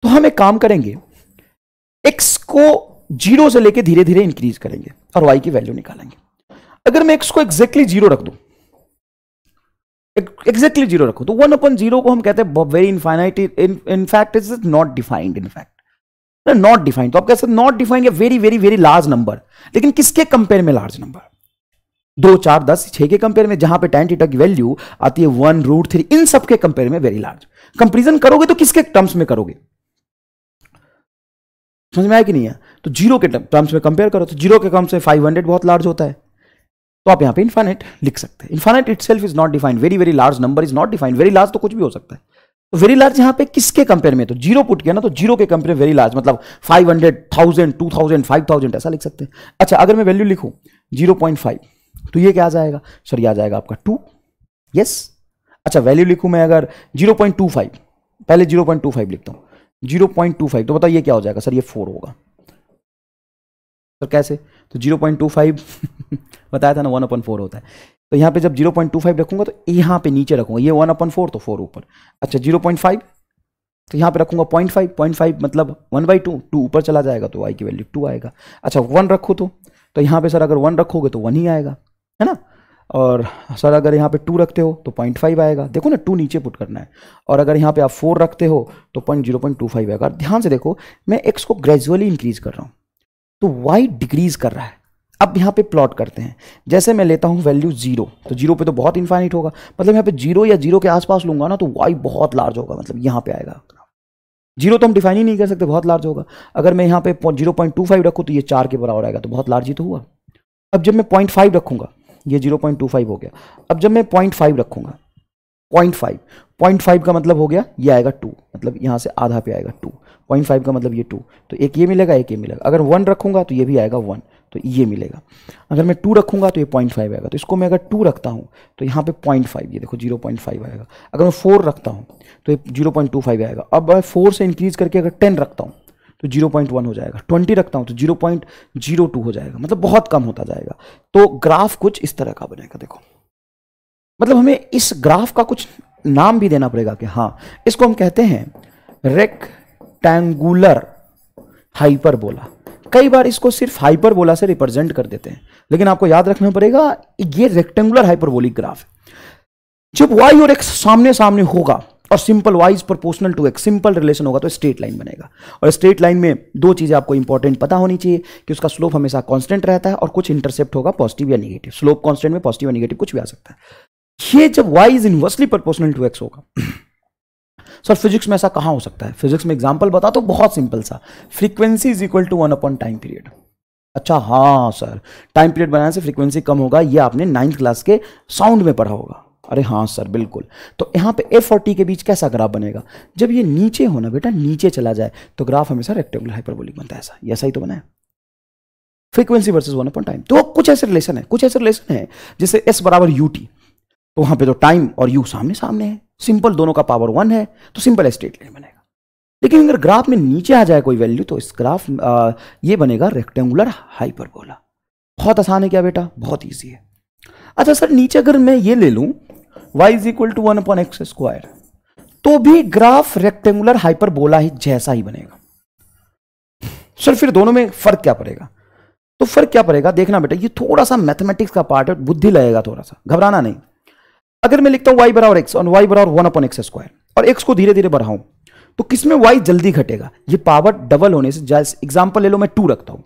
तो हम एक काम करेंगे x को जीरो से लेके धीरे धीरे इंक्रीज करेंगे और y की वैल्यू निकालेंगे अगर मैं x को एग्जैक्टली जीरो रख दू एग्जैक्टली जीरो रखू तो वन अपन जीरो को हम कहते हैं very infinite in in fact is not defined in fact not defined तो आप कह सकते not defined very very very large number लेकिन किसके कंपेयर में लार्ज नंबर दो चार दस छह के कंपेयर में जहां पे टेन टीटा की वैल्यू आती है वन रूट थ्री इन सब के कंपेयर में वेरी लार्ज कंपेरिजन करोगे तो किसके टर्म्स में करोगे समझ में आया कि नहीं है तो जीरो के टर्म्स में कंपेयर करो तो जीरो के कम से फाइव हंड्रेड बहुत लार्ज होता है तो आप यहां पे इन्फानेट लिख सकते हैं infinite itself is not defined very very large number is not defined very large तो कुछ भी हो सकता है तो वेरी लार्ज यहां पे किसके कंपेयर में तो जीरो पुट किया ना तो जीरो के कंपेयर वेरी लार्ज मतलब five hundred thousand two thousand five thousand ऐसा लिख सकते हैं अच्छा अगर मैं वैल्यू लिखूं जीरो पॉइंट फाइव तो ये क्या आ जाएगा सर यह आ जाएगा आपका टू यस अच्छा वैल्यू लिखूं मैं अगर जीरो पॉइंट टू फाइव पहले जीरो पॉइंट टू फाइव लिखता हूं जीरो पॉइंट टू फाइव तो बताओ ये क्या हो जाएगा सर ये फोर होगा सर कैसे तो 0.25 बताया था ना वन अपन फोर होता है तो यहाँ पे जब 0.25 रखूंगा तो यहाँ पे नीचे रखूंगा ये वन अपन फोर तो फोर ऊपर अच्छा 0.5 तो यहाँ पे रखूंगा पॉइंट फाइव पॉइंट फाइव मतलब वन बाई टू टू ऊपर चला जाएगा तो वाई की वैल्यू टू आएगा अच्छा वन रखो तो तो यहाँ पे सर अगर वन रखोगे तो वन ही आएगा है ना और सर अगर यहाँ पे टू रखते हो तो पॉइंट फाइव आएगा देखो ना टू नीचे पुट करना है और अगर यहाँ पे आप फोर रखते हो तो point zero point two five आएगा ध्यान से देखो मैं एक्स को ग्रेजुअली इंक्रीज कर रहा हूँ तो वाई डिक्रीज कर रहा है अब यहां पे प्लॉट करते हैं जैसे मैं लेता हूं वैल्यू जीरो तो जीरो पे तो बहुत इन्फाइनिट होगा मतलब यहां पे जीरो या जीरो के आसपास लूंगा ना तो वाई बहुत लार्ज होगा मतलब यहां पे आएगा जीरो तो हम डिफाइन ही नहीं कर सकते बहुत लार्ज होगा अगर मैं यहाँ पे जीरो पॉइंट टू फाइव रखू तो ये चार के बराबर आएगा तो बहुत लार्ज ही तो हुआ अब जब मैं पॉइंट फाइव रखूंगा ये जीरो पॉइंट टू फाइव हो गया अब जब मैं पॉइंट फाइव रखूंगा पॉइंट फाइव पॉइंट फाइव का मतलब हो गया ये आएगा टू मतलब यहाँ से आधा पे आएगा टू पॉइंट फाइव का मतलब ये टू तो एक ये मिलेगा एक ये मिलेगा अगर वन रखूंगा तो ये भी आएगा वन तो ये मिलेगा अगर मैं टू रखूंगा तो ये पॉइंट फाइव आएगा तो इसको मैं अगर टू रखता हूँ तो यहाँ पे पॉइंट फाइव ये देखो जीरो पॉइंट फाइव आएगा अगर मैं फोर रखता हूँ तो ये जीरो पॉइंट टू फाइव आएगा अब मैं फोर से इंक्रीज करके अगर टेन रखता हूँ तो जीरो पॉइंट वन हो जाएगा ट्वेंटी रखता हूँ तो जीरो पॉइंट जीरो टू हो जाएगा मतलब बहुत कम होता जाएगा तो ग्राफ कुछ इस तरह का बनेगा देखो मतलब हमें इस ग्राफ का कुछ नाम भी देना पड़ेगा कि हाँ इसको हम कहते हैं रेक्टेंगुलर हाइपरबोला कई बार इसको सिर्फ हाइपरबोला से रिप्रेजेंट कर देते हैं लेकिन आपको याद रखना पड़ेगा ये रेक्टेंगुलर हाइपरबोलिक ग्राफ जब वाई और एक्स सामने सामने होगा और simple wise proportional to x simple relation होगा तो स्ट्रेट लाइन बनेगा और स्ट्रेट लाइन में दो चीज़ें आपको इंपॉर्टेंट पता होनी चाहिए कि उसका स्लोप हमेशा कांस्टेंट रहता है और कुछ इंटरसेप्ट होगा पॉजिटिव या निगेटिव स्लोप कांस्टेंट में पॉजिटिव या निगेटिव कुछ भी आ सकता है ये जब y is inversely proportional to x होगा सर फिजिक्स में ऐसा कहां हो सकता है फिजिक्स में एग्जाम्पल बता तो बहुत सिंपल सा frequency is equal to one upon time period अच्छा हाँ सर टाइम पीरियड बनाने से फ्रीक्वेंसी कम होगा ये आपने नाइन्थ क्लास के साउंड में पढ़ा होगा अरे हाँ सर बिल्कुल तो यहाँ पे एफ और टी के बीच कैसा ग्राफ बनेगा जब ये नीचे हो ना बेटा नीचे चला जाए तो ग्राफ हमेशा रेक्टेंगुलर हाइपरबोलिक बनता है ऐसा ऐसा ही तो बना है frequency versus one upon time तो कुछ ऐसे रिलेशन है कुछ ऐसे रिलेशन है जैसे एस बराबर यू टी तो वहां पे तो टाइम और यू सामने सामने है सिंपल दोनों का पावर वन है तो सिंपल स्ट्रेट लाइन बनेगा लेकिन अगर ग्राफ में नीचे आ जाए कोई वैल्यू तो इस ग्राफ आ, ये बनेगा रेक्टेंगुलर हाइपरबोला बहुत आसान है क्या बेटा बहुत ईजी है अच्छा सर नीचे अगर मैं ये ले लूँ y is equal to one upon x square तो भी ग्राफ रेक्टेंगुलर हाइपरबोला ही जैसा ही बनेगा सर फिर दोनों में फर्क क्या पड़ेगा तो फर्क क्या पड़ेगा देखना बेटा ये थोड़ा सा मैथमेटिक्स का पार्ट है बुद्धि लगेगा थोड़ा सा घबराना नहीं अगर मैं लिखता हूं वाई बराबर एक्स और वाई बराबर वन अपन एक्स स्क्वायर और एक्स को धीरे धीरे बढ़ाऊं तो किसमें वाई जल्दी घटेगा ये पावर डबल होने से एग्जाम्पल ले लो मैं टू रखता हूं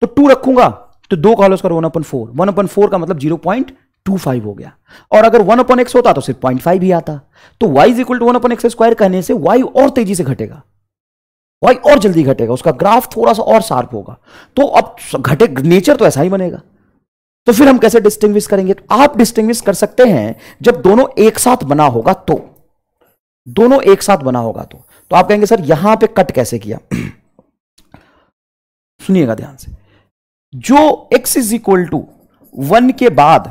तो टू रखूंगा तो दो कॉल square one upon four one upon four का मतलब जीरो पॉइंट टू फाइव हो गया और अगर वन अपन एक्स होता तो सिर्फ पॉइंट फाइव ही आता तो y is equal to one upon x square कहने से वाई और तेजी से घटेगा वाई और जल्दी घटेगा उसका ग्राफ थोड़ा सा और शार्प होगा तो अब घटे नेचर तो ऐसा ही बनेगा तो फिर हम कैसे डिस्टिंग्विश करेंगे तो आप डिस्टिंग्विश कर सकते हैं जब दोनों एक साथ बना होगा तो दोनों एक साथ बना होगा तो तो आप कहेंगे सर यहां पे कट कैसे किया सुनिएगा ध्यान से जो x is equal to one के बाद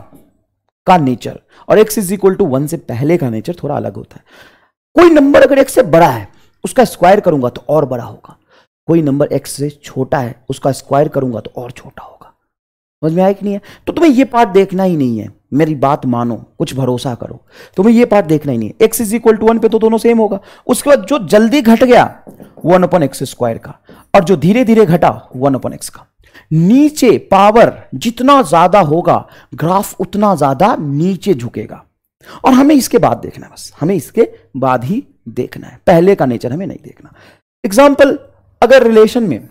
का नेचर और x is equal to one से पहले का नेचर थोड़ा अलग होता है कोई नंबर अगर x से बड़ा है उसका स्क्वायर करूंगा तो और बड़ा होगा कोई नंबर x से छोटा है उसका स्क्वायर करूंगा तो और छोटा होगा समझ में आया कि नहीं है तो तुम्हें ये पार्ट देखना ही नहीं है मेरी बात मानो कुछ भरोसा करो तुम्हें ये पार्ट देखना ही नहीं है x is equal to one पे तो दोनों सेम होगा उसके बाद जो जल्दी घट गया वन अपन एक्स स्क्वायर का और जो धीरे धीरे घटा वन अपन एक्स का नीचे पावर जितना ज्यादा होगा ग्राफ उतना ज्यादा नीचे झुकेगा और हमें इसके बाद देखना है बस हमें इसके बाद ही देखना है पहले का नेचर हमें नहीं देखना एग्जाम्पल अगर रिलेशन में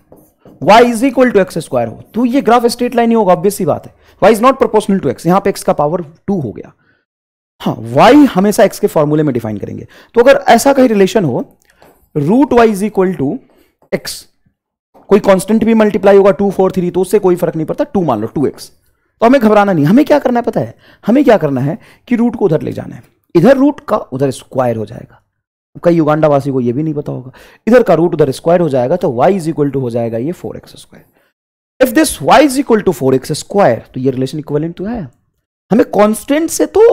y is equal to x square हो तो ये ग्राफ स्ट्रेट लाइन नहीं होगा ऑब्वियस ही बात है y is not proportional to x यहां पे x का पावर 2 हो गया हाँ y हमेशा x के फॉर्मूले में डिफाइन करेंगे तो अगर ऐसा कहीं रिलेशन हो root y is equal to x कोई कांस्टेंट भी मल्टीप्लाई होगा टू फोर थ्री तो उससे कोई फर्क नहीं पड़ता टू मान लो टू एक्स तो हमें घबराना नहीं हमें क्या करना है पता है हमें क्या करना है कि रूट को उधर ले जाना है इधर रूट का उधर स्क्वायर हो जाएगा कई युगांडा वासी को ये भी नहीं पता होगा इधर का रूट उधर स्क्वायर हो जाएगा तो y इज इक्वल टू हो जाएगा ये four x square if this y is equal to four x square तो ये रिलेशन इक्वलेंट तो है हमें कॉन्स्टेंट से तो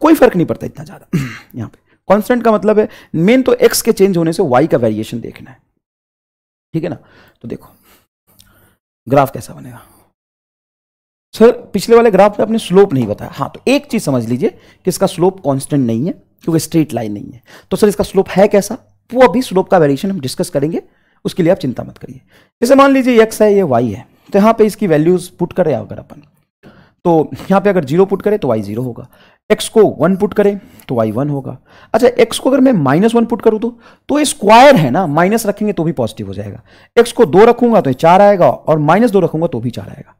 कोई फर्क नहीं पड़ता इतना ज्यादा यहाँ पे कॉन्स्टेंट का मतलब है मेन तो x के चेंज होने से y का वेरिएशन देखना है ठीक है ना तो देखो ग्राफ कैसा बनेगा सर पिछले वाले ग्राफ में आपने स्लोप नहीं बताया हाँ तो एक चीज समझ लीजिए कि इसका स्लोप कांस्टेंट नहीं है क्योंकि स्ट्रेट लाइन नहीं है तो सर इसका स्लोप है कैसा वो अभी स्लोप का वेरिएशन हम डिस्कस करेंगे उसके लिए आप चिंता मत करिए जैसे मान लीजिए एक्स है ये वाई है तो यहाँ पे इसकी वैल्यूज पुट करें अगर अपन तो यहाँ पे अगर जीरो पुट करें तो वाई जीरो होगा एक्स को वन पुट करें तो वाई वन होगा अच्छा एक्स को अगर मैं माइनस वन पुट करूँ तो तो ये स्क्वायर है ना माइनस रखेंगे तो भी पॉजिटिव हो जाएगा एक्स को दो रखूंगा तो ये चार आएगा और माइनस दो रखूंगा तो भी चार आएगा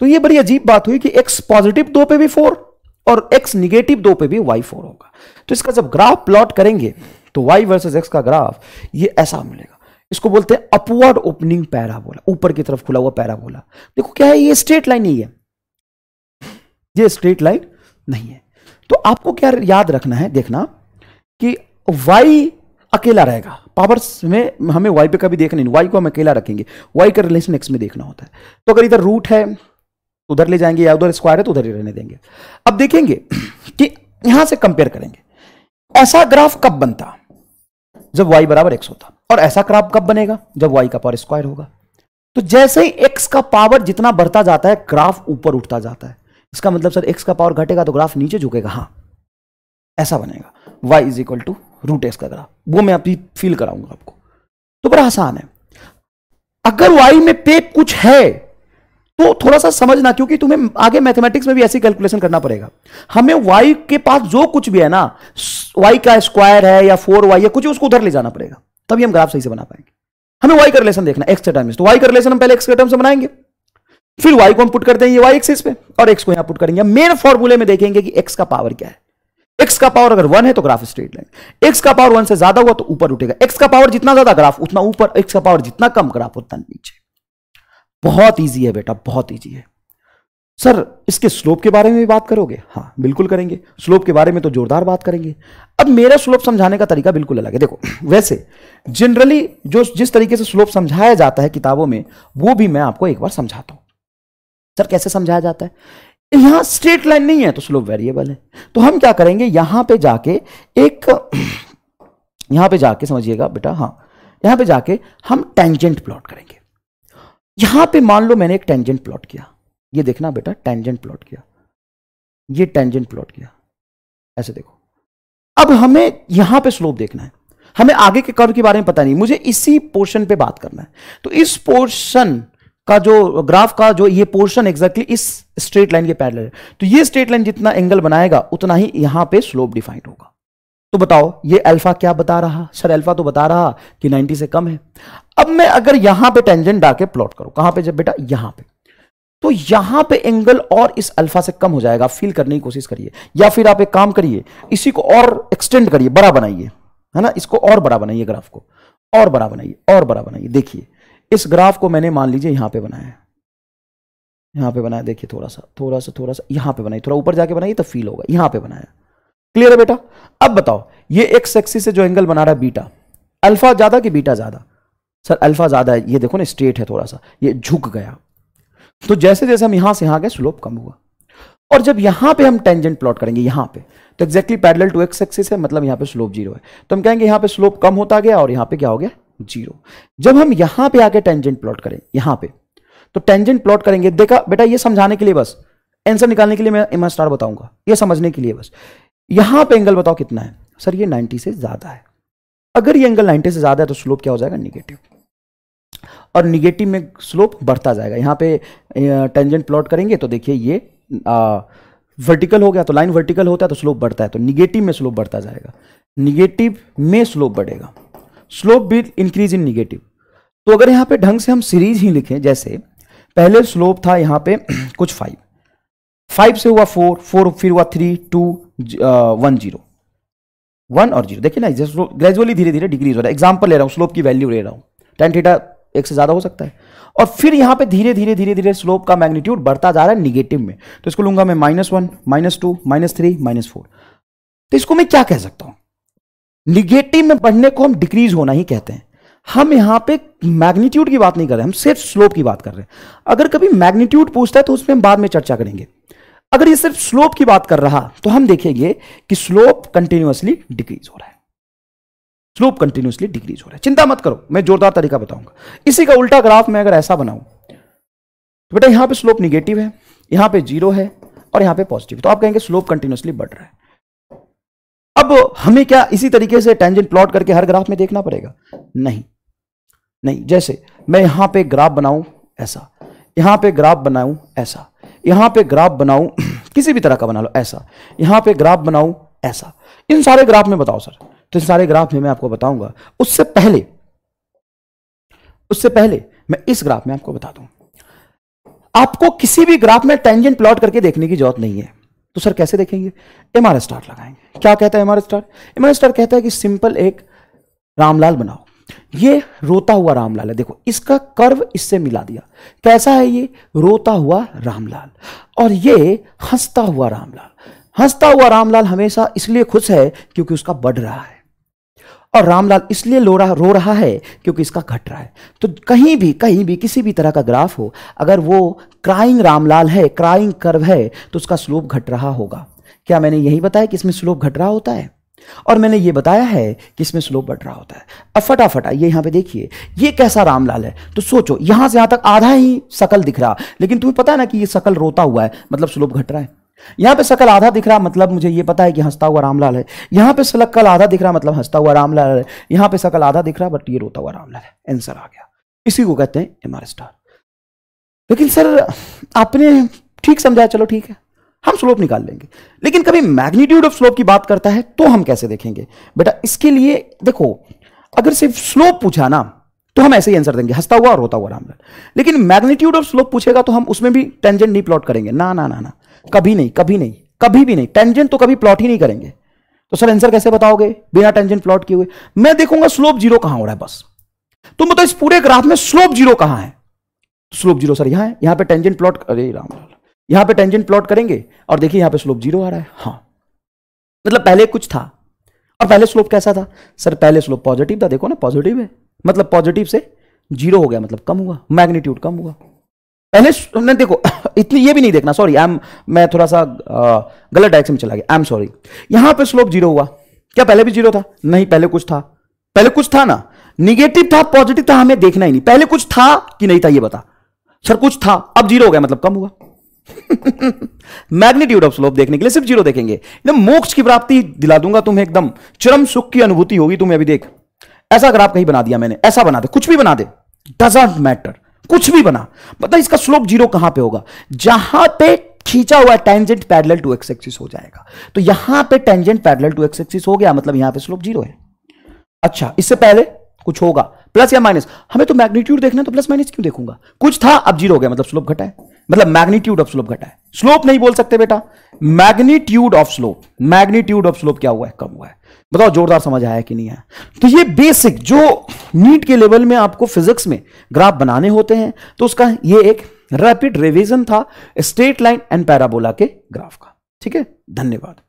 तो ये बड़ी अजीब बात हुई कि एक्स पॉजिटिव दो पे भी फोर और एक्स निगेटिव दो पे भी वाई फोर होगा तो इसका जब ग्राफ प्लॉट करेंगे तो वाई वर्सेज एक्स का ग्राफ ये ऐसा मिलेगा इसको बोलते हैं अपवर्ड ओपनिंग पैराबोला ऊपर की तरफ खुला हुआ पैराबोला देखो क्या है ये स्ट्रेट लाइन नहीं है ये स्ट्रेट लाइन नहीं है तो आपको क्या याद रखना है देखना कि वाई अकेला रहेगा पावर्स में हमें वाई पे कभी देखना नहीं वाई को हम अकेला रखेंगे वाई का रिलेशन एक्स में देखना होता है तो अगर इधर रूट है तो उधर ले जाएंगे या उधर स्क्वायर है तो उधर ही रहने देंगे अब देखेंगे कि यहां से कंपेयर करेंगे ऐसा ग्राफ कब बनता जब y बराबर एक्स होता और ऐसा ग्राफ कब बनेगा जब y का पावर स्क्वायर होगा तो जैसे ही x का पावर जितना बढ़ता जाता है ग्राफ ऊपर उठता जाता है इसका मतलब सर x का पावर घटेगा तो ग्राफ नीचे झुकेगा हाँ ऐसा बनेगा y is equal to root x का ग्राफ वो मैं अभी फील कराऊंगा आपको तो बड़ा आसान है अगर y में पे कुछ है तो थोड़ा सा समझना क्योंकि तुम्हें आगे मैथमेटिक्स में भी ऐसी कैलकुलेशन करना पड़ेगा हमें वाई के पास जो कुछ भी है ना वाई का स्क्वायर है या फोर वाई है कुछ उसको उधर ले जाना पड़ेगा तभी हम ग्राफ सही से बना पाएंगे हमें वाई का रिलेशन देखना एक्स के टर्म तो वाई का रिलेशन हम पहले एक्स के टर्म से बनाएंगे फिर वाई को हम पुट कर देंगे वाई एक्सिस पे और एक्स को यहां पुट करेंगे मेन फॉर्मूले में देखेंगे कि एक्स का पावर क्या है एक्स का पावर अगर वन है तो ग्राफ स्ट्रेट लाइन एक्स का पावर वन से ज्यादा हुआ तो ऊपर उठेगा एक्स का पावर जितना ज्यादा ग्राफ उतना ऊपर एक्स का पावर जितना कम ग्राफ उतना नीचे बहुत ईजी है बेटा बहुत ईजी है सर इसके स्लोप के बारे में भी बात करोगे हाँ बिल्कुल करेंगे स्लोप के बारे में तो जोरदार बात करेंगे अब मेरा स्लोप समझाने का तरीका बिल्कुल अलग है देखो वैसे जनरली जो जिस तरीके से स्लोप समझाया जाता है किताबों में वो भी मैं आपको एक बार समझाता हूँ सर कैसे समझाया जाता है यहां स्ट्रेट लाइन नहीं है तो स्लोप वेरिएबल है तो हम क्या करेंगे यहां पर जाके एक यहां पर जाके समझिएगा बेटा हाँ यहां पर जाके हम टेंजेंट प्लॉट करेंगे यहां पे मान लो मैंने एक टेंजेंट प्लॉट किया ये देखना बेटा टेंजेंट प्लॉट किया ये टेंजेंट प्लॉट किया ऐसे देखो अब हमें यहां पे स्लोप देखना है हमें आगे के कर्व के बारे में पता नहीं मुझे इसी पोर्शन पे बात करना है तो इस पोर्शन का जो ग्राफ का जो ये पोर्शन एग्जैक्टली इस स्ट्रेट लाइन के पैरेलल है तो ये स्ट्रेट लाइन जितना एंगल बनाएगा उतना ही यहां पे स्लोप डिफाइंड होगा तो बताओ ये अल्फा क्या बता रहा सर अल्फा तो बता रहा कि 90 से कम है अब मैं अगर यहां पे टेंजेंट आके प्लॉट करूं कहां पे जब बेटा यहां पे तो यहां पे एंगल और इस अल्फा से कम हो जाएगा फील करने की कोशिश करिए या फिर आप एक काम करिए इसी को और एक्सटेंड करिए बड़ा बनाइए है ना इसको और बड़ा बनाइए ग्राफ को और बड़ा बनाइए और बड़ा बनाइए देखिए इस ग्राफ को मैंने मान लीजिए यहां पर बनाया यहां पर बनाया देखिए थोड़ा सा थोड़ा सा थोड़ा सा यहां पर बनाइए थोड़ा ऊपर जाके बनाइए तो फील होगा यहां पर बनाया क्लियर है बेटा अब बताओ ये एक्स एक्सिस से जो एंगल बना रहा है बीटा अल्फा ज्यादा कि बीटा ज्यादा सर अल्फा ज्यादा है ये देखो ना स्ट्रेट है थोड़ा सा ये झुक गया तो जैसे जैसे हम यहां से यहां गए स्लोप कम हुआ और जब यहां पे हम टेंजेंट प्लॉट करेंगे यहां पे तो exactly parallel to x axis है मतलब यहां पे स्लोप जीरो है तो हम कहेंगे यहां पे स्लोप कम होता गया और यहां पे क्या हो गया जीरो जब हम यहां पे आके टेंजेंट प्लॉट करें यहां पे तो टेंजेंट प्लॉट करेंगे देखा बेटा ये समझाने के लिए बस एंसर निकालने के लिए मैं एम स्टार बताऊंगा यह समझने के लिए बस यहां पे एंगल बताओ कितना है सर ये 90 से ज्यादा है अगर ये एंगल 90 से ज्यादा है तो स्लोप क्या हो जाएगा निगेटिव और निगेटिव में स्लोप बढ़ता जाएगा यहां पे टेंजेंट प्लॉट करेंगे तो देखिए ये आ, वर्टिकल हो गया तो लाइन वर्टिकल होता है तो स्लोप बढ़ता है तो निगेटिव में स्लोप बढ़ता जाएगा निगेटिव में स्लोप बढ़ेगा slope will increase in negative तो अगर यहां पे ढंग से हम सीरीज ही लिखें जैसे पहले स्लोप था यहां पे कुछ फाइव फाइव से हुआ फोर फोर फिर हुआ three two one zero one और जीरो देखिए ना ग्रेजुअली धीरे धीरे डिक्रीज हो रहा है एग्जाम्पल ले रहा हूँ स्लोप की वैल्यू ले रहा हूँ टेन थीटा एक से ज्यादा हो सकता है और फिर यहाँ पे धीरे धीरे धीरे धीरे स्लोप का मैग्नीट्यूड बढ़ता जा रहा है निगेटिव में तो इसको लूंगा मैं minus one minus two minus three minus four तो इसको मैं क्या कह सकता हूँ निगेटिव में बढ़ने को हम डिक्रीज होना ही कहते हैं हम यहाँ पे मैग्नीट्यूड की बात नहीं कर रहे हम सिर्फ स्लोप की बात कर रहे हैं अगर कभी मैग्नीट्यूड पूछता है तो उसमें हम बाद में चर्चा करेंगे अगर ये सिर्फ स्लोप की बात कर रहा तो हम देखेंगे कि स्लोप कंटिन्यूअसली डिक्रीज हो रहा है स्लोप कंटिन्यूअसली डिक्रीज हो रहा है चिंता मत करो मैं जोरदार तरीका बताऊंगा इसी का उल्टा ग्राफ में अगर ऐसा बनाऊं तो बेटा यहां पे स्लोप निगेटिव है यहां पे जीरो है और यहां पे पॉजिटिव तो आप कहेंगे स्लोप कंटिन्यूअसली बढ़ रहा है अब हमें क्या इसी तरीके से टेंजेंट प्लॉट करके हर ग्राफ में देखना पड़ेगा नहीं नहीं जैसे मैं यहां पे ग्राफ बनाऊं ऐसा यहां पे ग्राफ बनाऊं ऐसा यहां पे ग्राफ बनाऊं किसी भी तरह का बना लो ऐसा यहां पे ग्राफ बनाऊं ऐसा इन सारे ग्राफ में बताओ सर तो इन सारे ग्राफ में मैं आपको बताऊंगा उससे पहले उससे पहले मैं इस ग्राफ में आपको बता दू आपको किसी भी ग्राफ में टेंजेंट प्लॉट करके देखने की जरूरत नहीं है तो सर कैसे देखेंगे एमआर स्टार लगाएंगे क्या कहता है एमआर स्टार एमआर स्टार कहता है कि सिंपल एक रामलाल बनाओ ये रोता हुआ रामलाल है देखो इसका कर्व इससे मिला दिया कैसा है ये रोता हुआ रामलाल और ये हंसता हुआ रामलाल हंसता हुआ रामलाल हमेशा इसलिए खुश है क्योंकि उसका बढ़ रहा है और रामलाल इसलिए लो रहा रो रहा है क्योंकि इसका घट रहा है तो कहीं भी कहीं भी किसी भी तरह का ग्राफ हो अगर वो क्राइंग रामलाल है क्राइंग कर्व है तो उसका स्लोप घट रहा होगा क्या मैंने यही बताया कि इसमें स्लोप घट रहा होता है और मैंने ये बताया है कि इसमें स्लोप बढ़ रहा होता है अब फटाफट आइए यहां पे देखिए ये कैसा रामलाल है तो सोचो यहां से यहां तक आधा ही सकल दिख रहा लेकिन तुम्हें पता है ना कि ये सकल रोता हुआ है मतलब स्लोप घट रहा है यहां पे सकल आधा दिख रहा मतलब मुझे ये पता है कि हंसता हुआ रामलाल है यहां पे सकल आधा दिख रहा मतलब हंसता हुआ रामलाल है यहां पे सकल आधा दिख रहा बट ये रोता हुआ रामलाल है आंसर आ गया इसी को कहते हैं एम स्टार लेकिन सर आपने ठीक समझाया चलो ठीक है हम स्लोप निकाल लेंगे लेकिन कभी मैग्नीट्यूड ऑफ स्लोप की बात करता है तो हम कैसे देखेंगे बेटा इसके लिए देखो अगर सिर्फ स्लोप पूछा ना तो हम ऐसे ही आंसर देंगे हंसता हुआ और रोता हुआ रामलाल लेकिन मैग्नीट्यूड ऑफ स्लोप पूछेगा तो हम उसमें भी टेंजेंट नहीं प्लॉट करेंगे ना ना ना ना कभी नहीं कभी नहीं कभी भी नहीं टेंजेंट तो कभी प्लॉट ही नहीं करेंगे तो सर आंसर कैसे बताओगे बिना टेंजेंट प्लॉट किए हुए मैं देखूंगा स्लोप जीरो कहां हो रहा है बस तुम बताओ इस पूरे ग्राफ में स्लोप जीरो कहां है स्लोप जीरो सर यहां है यहां पर टेंजेंट प्लॉट अरे रामलाल यहां पे टेंजेंट प्लॉट करेंगे और देखिए यहां पे स्लोप जीरो आ रहा है हाँ मतलब पहले कुछ था और पहले स्लोप कैसा था सर पहले स्लोप पॉजिटिव था देखो ना पॉजिटिव है मतलब पॉजिटिव से जीरो हो गया मतलब कम हुआ मैग्नीट्यूड कम हुआ पहले देखो इतनी ये भी नहीं देखना सॉरी आई एम मैं थोड़ा सा गलत डायरेक्शन में चला गया आई एम सॉरी यहां पे स्लोप जीरो हुआ क्या पहले भी जीरो था नहीं पहले कुछ था पहले कुछ था ना निगेटिव था पॉजिटिव था हमें देखना ही नहीं पहले कुछ था कि नहीं था ये बता सर कुछ था अब जीरो हो गया मतलब कम हुआ मैग्नीट्यूड ऑफ स्लोप देखने के लिए सिर्फ जीरो देखेंगे एकदम मोक्ष की प्राप्ति दिला दूंगा तुम्हें एकदम चरम सुख की अनुभूति होगी तुम्हें अभी देख ऐसा अगर आप कहीं बना दिया मैंने ऐसा बना दे कुछ भी बना दे डजेंट मैटर कुछ भी बना मतलब इसका स्लोप जीरो कहां पे होगा जहां पे खींचा हुआ tangent parallel to x axis हो जाएगा तो यहां पे tangent parallel to x axis हो गया मतलब यहां पे स्लोप जीरो है अच्छा इससे पहले कुछ होगा प्लस या माइनस हमें तो मैग्नीट्यूड देखना है तो प्लस माइनस क्यों देखूंगा कुछ था अब जीरो हो गया मतलब स्लोप घटा है मतलब मैग्नीट्यूड ऑफ स्लोप घटा है स्लोप नहीं बोल सकते बेटा magnitude of slope magnitude of slope क्या हुआ है कम हुआ है बताओ जोरदार समझ आया कि नहीं आया तो ये बेसिक जो नीट के लेवल में आपको फिजिक्स में ग्राफ बनाने होते हैं तो उसका ये एक रैपिड रिवीजन था स्ट्रेट लाइन एंड पैराबोला के ग्राफ का ठीक है धन्यवाद